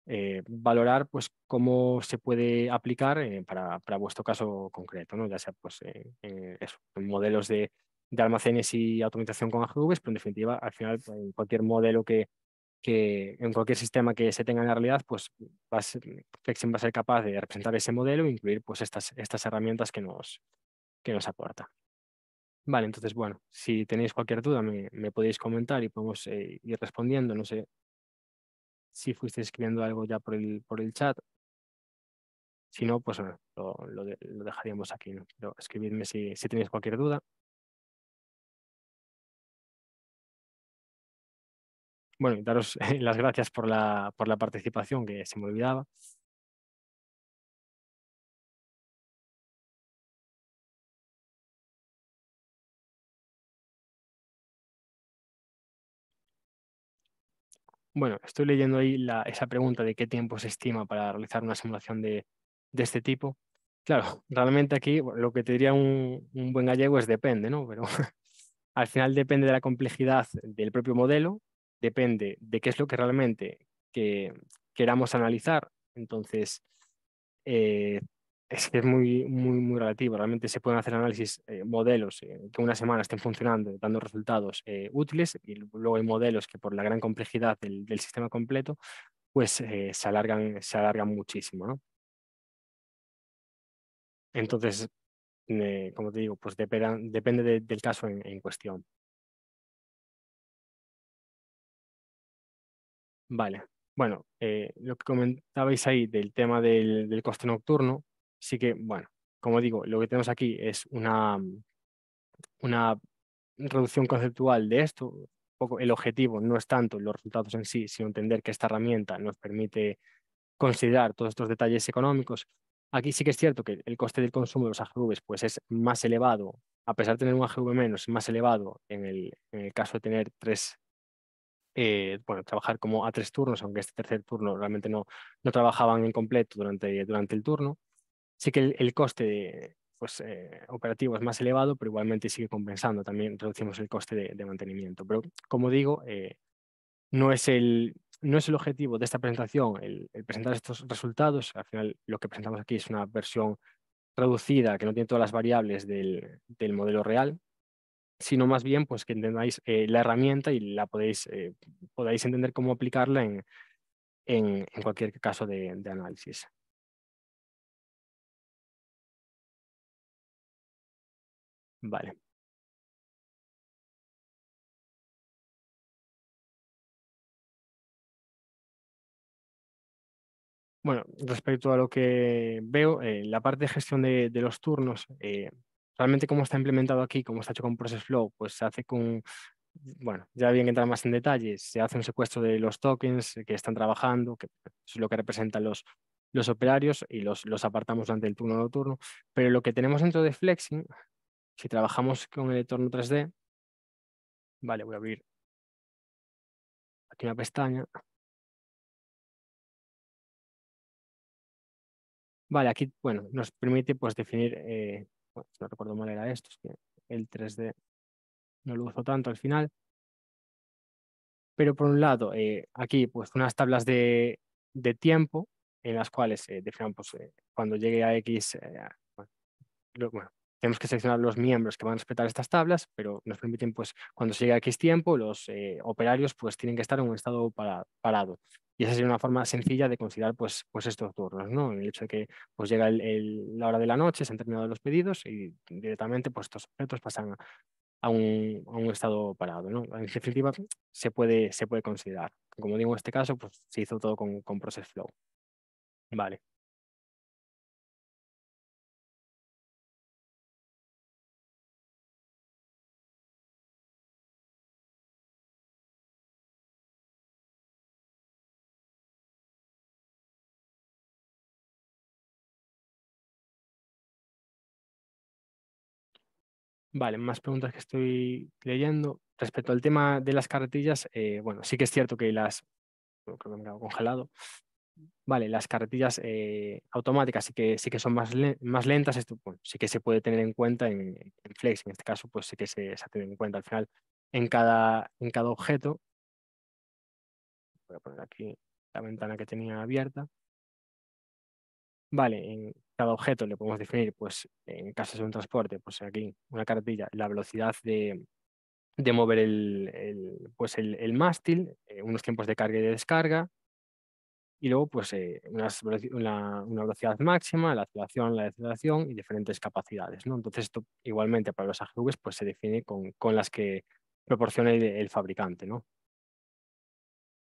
eh, valorar pues, cómo se puede aplicar eh, para, vuestro caso concreto, ¿no? ya sea pues, modelos de, de, almacenes y automatización con AGVs, pero en definitiva, al final, cualquier modelo que, que en cualquier sistema que se tenga en realidad, pues va a ser, va a ser capaz de representar ese modelo e incluir pues, estas, estas herramientas que nos, que nos aporta. Vale, entonces, bueno, si tenéis cualquier duda, me, podéis comentar y podemos eh, ir respondiendo. No sé si fuisteis escribiendo algo ya por el, por el chat. Si no, pues lo, dejaríamos aquí. ¿no? escribidme si, si tenéis cualquier duda. Bueno, daros eh, las gracias por la, por la participación, que se me olvidaba. Bueno, estoy leyendo ahí esa pregunta de qué tiempo se estima para realizar una simulación de, este tipo. Claro, realmente aquí lo que te diría un, un buen gallego es depende, ¿no? Pero al final depende de la complejidad del propio modelo, depende de qué es lo que realmente queramos analizar. Entonces, eh, es que es muy, muy, relativo. Realmente se pueden hacer análisis, eh, modelos eh, que una semana estén funcionando, dando resultados útiles, y luego hay modelos que por la gran complejidad del, sistema completo, pues se, alargan, se alargan muchísimo. ¿no? Entonces, como te digo, pues depende del caso en cuestión. Vale. Bueno, eh, lo que comentabais ahí del tema del, coste nocturno, sí que, bueno, como digo, lo que tenemos aquí es una, una reducción conceptual de esto. poco el objetivo no es tanto los resultados en sí, sino entender que esta herramienta nos permite considerar todos estos detalles económicos. Aquí sí que es cierto que el coste del consumo de los AGVs pues, es más elevado, a pesar de tener un AGV menos, es más elevado en el, en el caso de tener tres bueno, eh, trabajar como a tres turnos, aunque este tercer turno realmente no, no trabajaban en completo durante, durante el turno. Sí que el, el coste pues, eh, operativo es más elevado, pero igualmente sigue compensando. También reducimos el coste de, mantenimiento. Pero como digo, eh, no, es el, no es el objetivo de esta presentación el, el presentar estos resultados. Al final lo que presentamos aquí es una versión reducida que no tiene todas las variables del, del modelo real, sino más bien pues que entendáis eh, la herramienta y la podéis, eh, podáis entender cómo aplicarla en, en, en cualquier caso de, análisis. Vale. Bueno, respecto a lo que veo, eh, la parte de gestión de, de los turnos, realmente cómo está implementado aquí, cómo está hecho con Process Flow, pues se hace con, bueno, ya bien que entrar más en detalle. se hace un secuestro de los tokens que están trabajando, que es lo que representan los, los operarios y los, los apartamos durante el turno nocturno, pero lo que tenemos dentro de Flexing, si trabajamos con el entorno 3D, vale, voy a abrir aquí una pestaña. Vale, aquí, bueno, nos permite pues definir eh, si pues, no recuerdo mal era esto, es que el 3D no lo uso tanto al final. Pero por un lado, eh, aquí pues unas tablas de, tiempo en las cuales eh, pues, eh cuando llegue a X, eh, pues, bueno, tenemos que seleccionar los miembros que van a respetar estas tablas, pero nos permiten, pues, cuando se llega a X tiempo, los eh, operarios pues, tienen que estar en un estado parado. Y esa sería una forma sencilla de considerar pues, pues estos turnos, ¿no? El hecho de que pues, llega el, la hora de la noche, se han terminado los pedidos y directamente pues, estos objetos pasan a, a un, a un, estado parado. ¿no? En definitiva, se puede, se puede considerar. Como digo, en este caso, pues, se hizo todo con, con Process Flow. Vale. Vale, más preguntas que estoy leyendo. Respecto al tema de las carretillas, eh, bueno, sí que es cierto que las, creo que me he congelado, vale, las carretillas eh, automáticas sí que, sí que son más, más lentas, esto sí que se puede tener en cuenta en, Flex, en este caso, pues sí que se, se ha tenido en cuenta al final en cada, en cada objeto. Voy a poner aquí la ventana que tenía abierta. Vale, en, cada objeto le podemos definir, pues en caso de un transporte, pues aquí una cartilla, la velocidad de, mover el, pues el, mástil, eh, unos tiempos de carga y de descarga, y luego pues eh, una, velocidad máxima, la aceleración, la deceleración y diferentes capacidades. ¿no? Entonces esto igualmente para los AGVs pues, se define con, con las que proporciona el, fabricante. ¿no?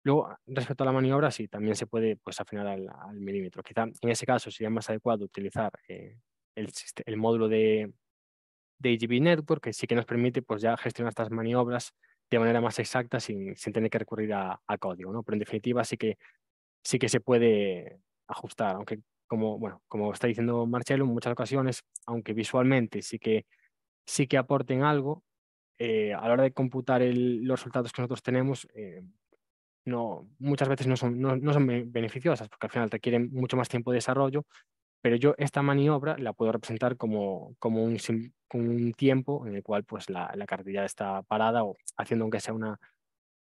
Luego, ah, respecto a la maniobra, sí, también se puede pues, afinar al, milímetro. Quizá en ese caso sería más adecuado utilizar eh, el, módulo de, de Network, que sí que nos permite pues, ya gestionar estas maniobras de manera más exacta sin, sin tener que recurrir a, código. ¿no? Pero en definitiva sí que, sí que se puede ajustar, aunque como, bueno, como está diciendo Marcelo, en muchas ocasiones, aunque visualmente sí que, sí que aporten algo, eh, a la hora de computar los resultados que nosotros tenemos, eh, no, muchas veces no son, no, son beneficiosas porque al final requieren mucho más tiempo de desarrollo, pero yo esta maniobra la puedo representar como, como, un, tiempo en el cual pues, la, la cartilla está parada o haciendo aunque sea una,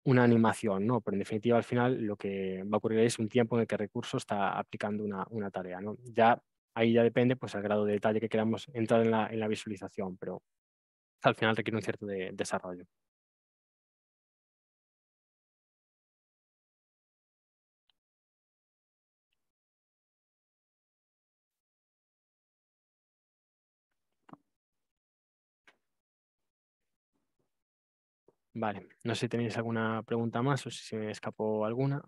una animación, ¿no? Pero en definitiva, al final lo que va a ocurrir es un tiempo en el que el recurso está aplicando una, tarea, Ya, ahí ya depende, pues, el grado de detalle que queramos entrar en la, en la visualización, pero al final requiere un cierto desarrollo. Vale, no sé si tenéis alguna pregunta más o si se me escapó alguna.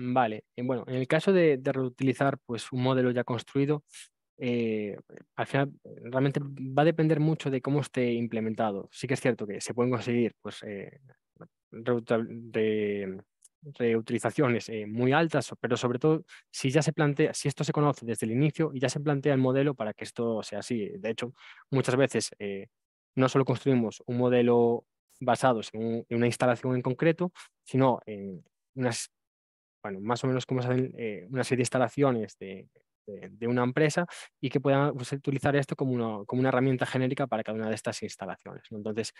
Mm, vale, eh, bueno, en el caso de, reutilizar pues, un modelo ya construido, eh, al final realmente va a depender mucho de cómo esté implementado. Sí que es cierto que se pueden conseguir pues, eh, reutilizaciones muy altas, pero sobre todo si ya se plantea, si esto se conoce desde el inicio y ya se plantea el modelo para que esto sea así. De hecho, muchas veces no solo construimos un modelo basado en, en una instalación en concreto, sino en unas bueno, más o menos como se hacen eh, una serie de instalaciones de, de, una empresa y que puedan pues, utilizar esto como, uno, como, una herramienta genérica para cada una de estas instalaciones. Entonces,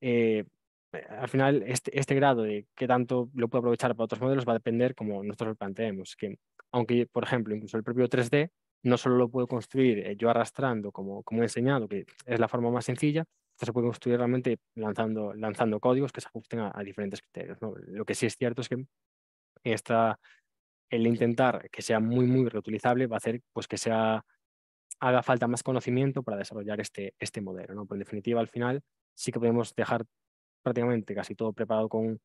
eh, eh, al final, este, este, grado de qué tanto lo puedo aprovechar para otros modelos va a depender como nosotros lo planteemos. Que, aunque, por ejemplo, incluso el propio 3D no solo lo puedo construir yo arrastrando, como, como he enseñado, que es la forma más sencilla, se puede construir realmente lanzando, lanzando códigos que se ajusten a, a diferentes criterios. ¿no? Lo que sí es cierto es que esta, el intentar que sea muy, muy reutilizable va a hacer pues, que sea, haga falta más conocimiento para desarrollar este, este modelo. ¿no? por en definitiva, al final sí que podemos dejar prácticamente casi todo preparado con,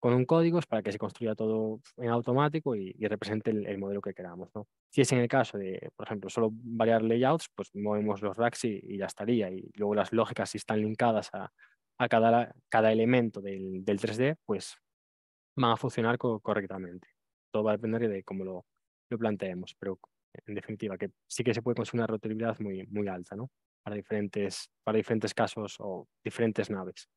con un código para que se construya todo en automático y, represente el, modelo que queramos. ¿no? Si es en el caso de, por ejemplo, solo variar layouts, pues movemos los racks y, ya estaría. Y luego las lógicas, si están linkadas a, cada, cada elemento del, del, 3D, pues van a funcionar correctamente. Todo va a depender de cómo lo, lo, planteemos, pero en definitiva, que sí que se puede conseguir una rotabilidad muy, muy alta, ¿no? Para diferentes, para diferentes casos o diferentes naves.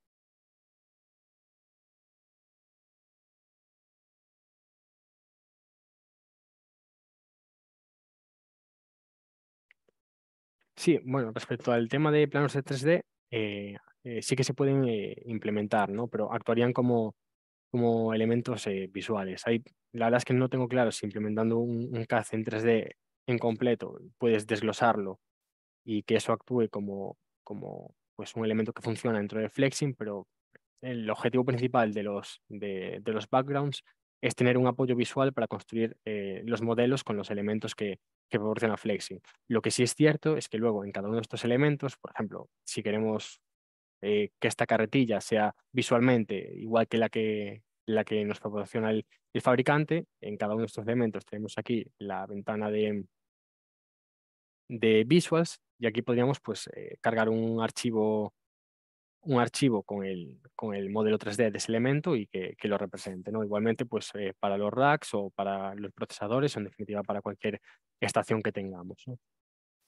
Sí, bueno, respecto al tema de planos de 3D, eh, eh, sí que se pueden eh, implementar, ¿no? Pero actuarían como como elementos eh, visuales. la verdad es que no tengo claro si implementando un, un en 3D en completo puedes desglosarlo y que eso actúe como, como pues un elemento que funciona dentro de Flexing, pero el objetivo principal de los, de, los backgrounds es tener un apoyo visual para construir eh, los modelos con los elementos que, que, proporciona Flexing. Lo que sí es cierto es que luego en cada uno de estos elementos, por ejemplo, si queremos eh, que esta carretilla sea visualmente igual que la que, la que nos proporciona el, fabricante. En cada uno de estos elementos tenemos aquí la ventana de, de visuals y aquí podríamos pues, eh, cargar un archivo, un archivo con, el, con el modelo 3D de ese elemento y que, que lo represente. ¿no? Igualmente pues, eh, para los racks o para los procesadores o en definitiva para cualquier estación que tengamos.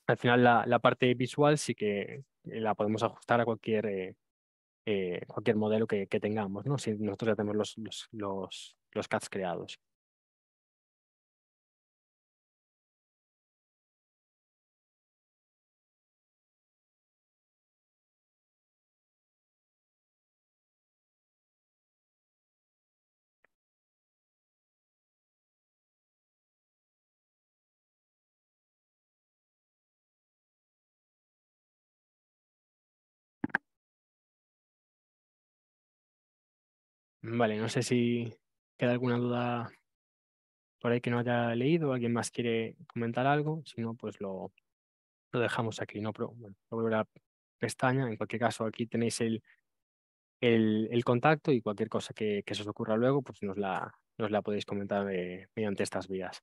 Al final la, parte visual sí que la podemos ajustar a cualquier... Eh, eh, cualquier modelo que, tengamos, ¿no? si nosotros ya tenemos los, los, los, los CADs creados. Vale, no sé si queda alguna duda por ahí que no haya leído, alguien más quiere comentar algo, si no, pues lo, lo dejamos aquí, ¿no? Pero bueno, lo a la pestaña, en cualquier caso aquí tenéis el, el, el contacto y cualquier cosa que, que, se os ocurra luego, pues nos la, nos la podéis comentar eh, mediante estas vías.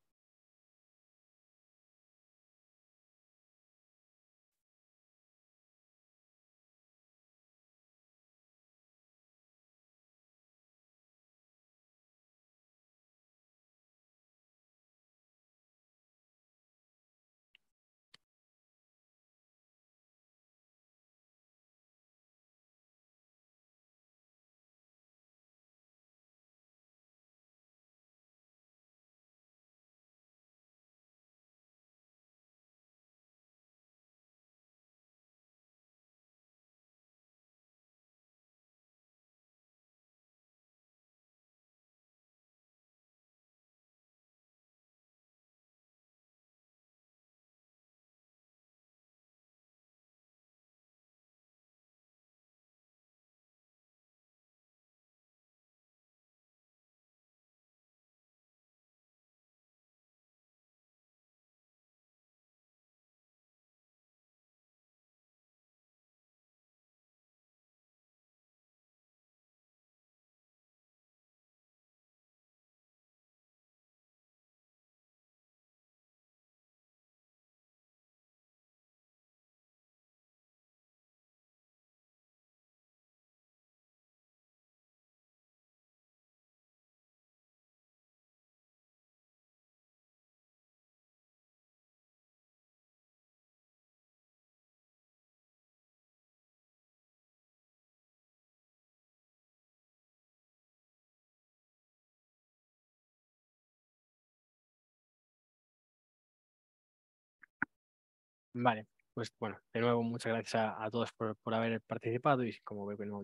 Vale, pues bueno, de nuevo muchas gracias a, todos por, por, haber participado y como veo que no,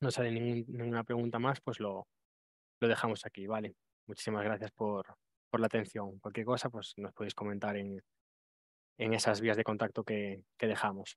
no sale ninguna pregunta más, pues lo, dejamos aquí, ¿vale? Muchísimas gracias por, la atención. Cualquier cosa, pues nos podéis comentar en, en esas vías de contacto que dejamos.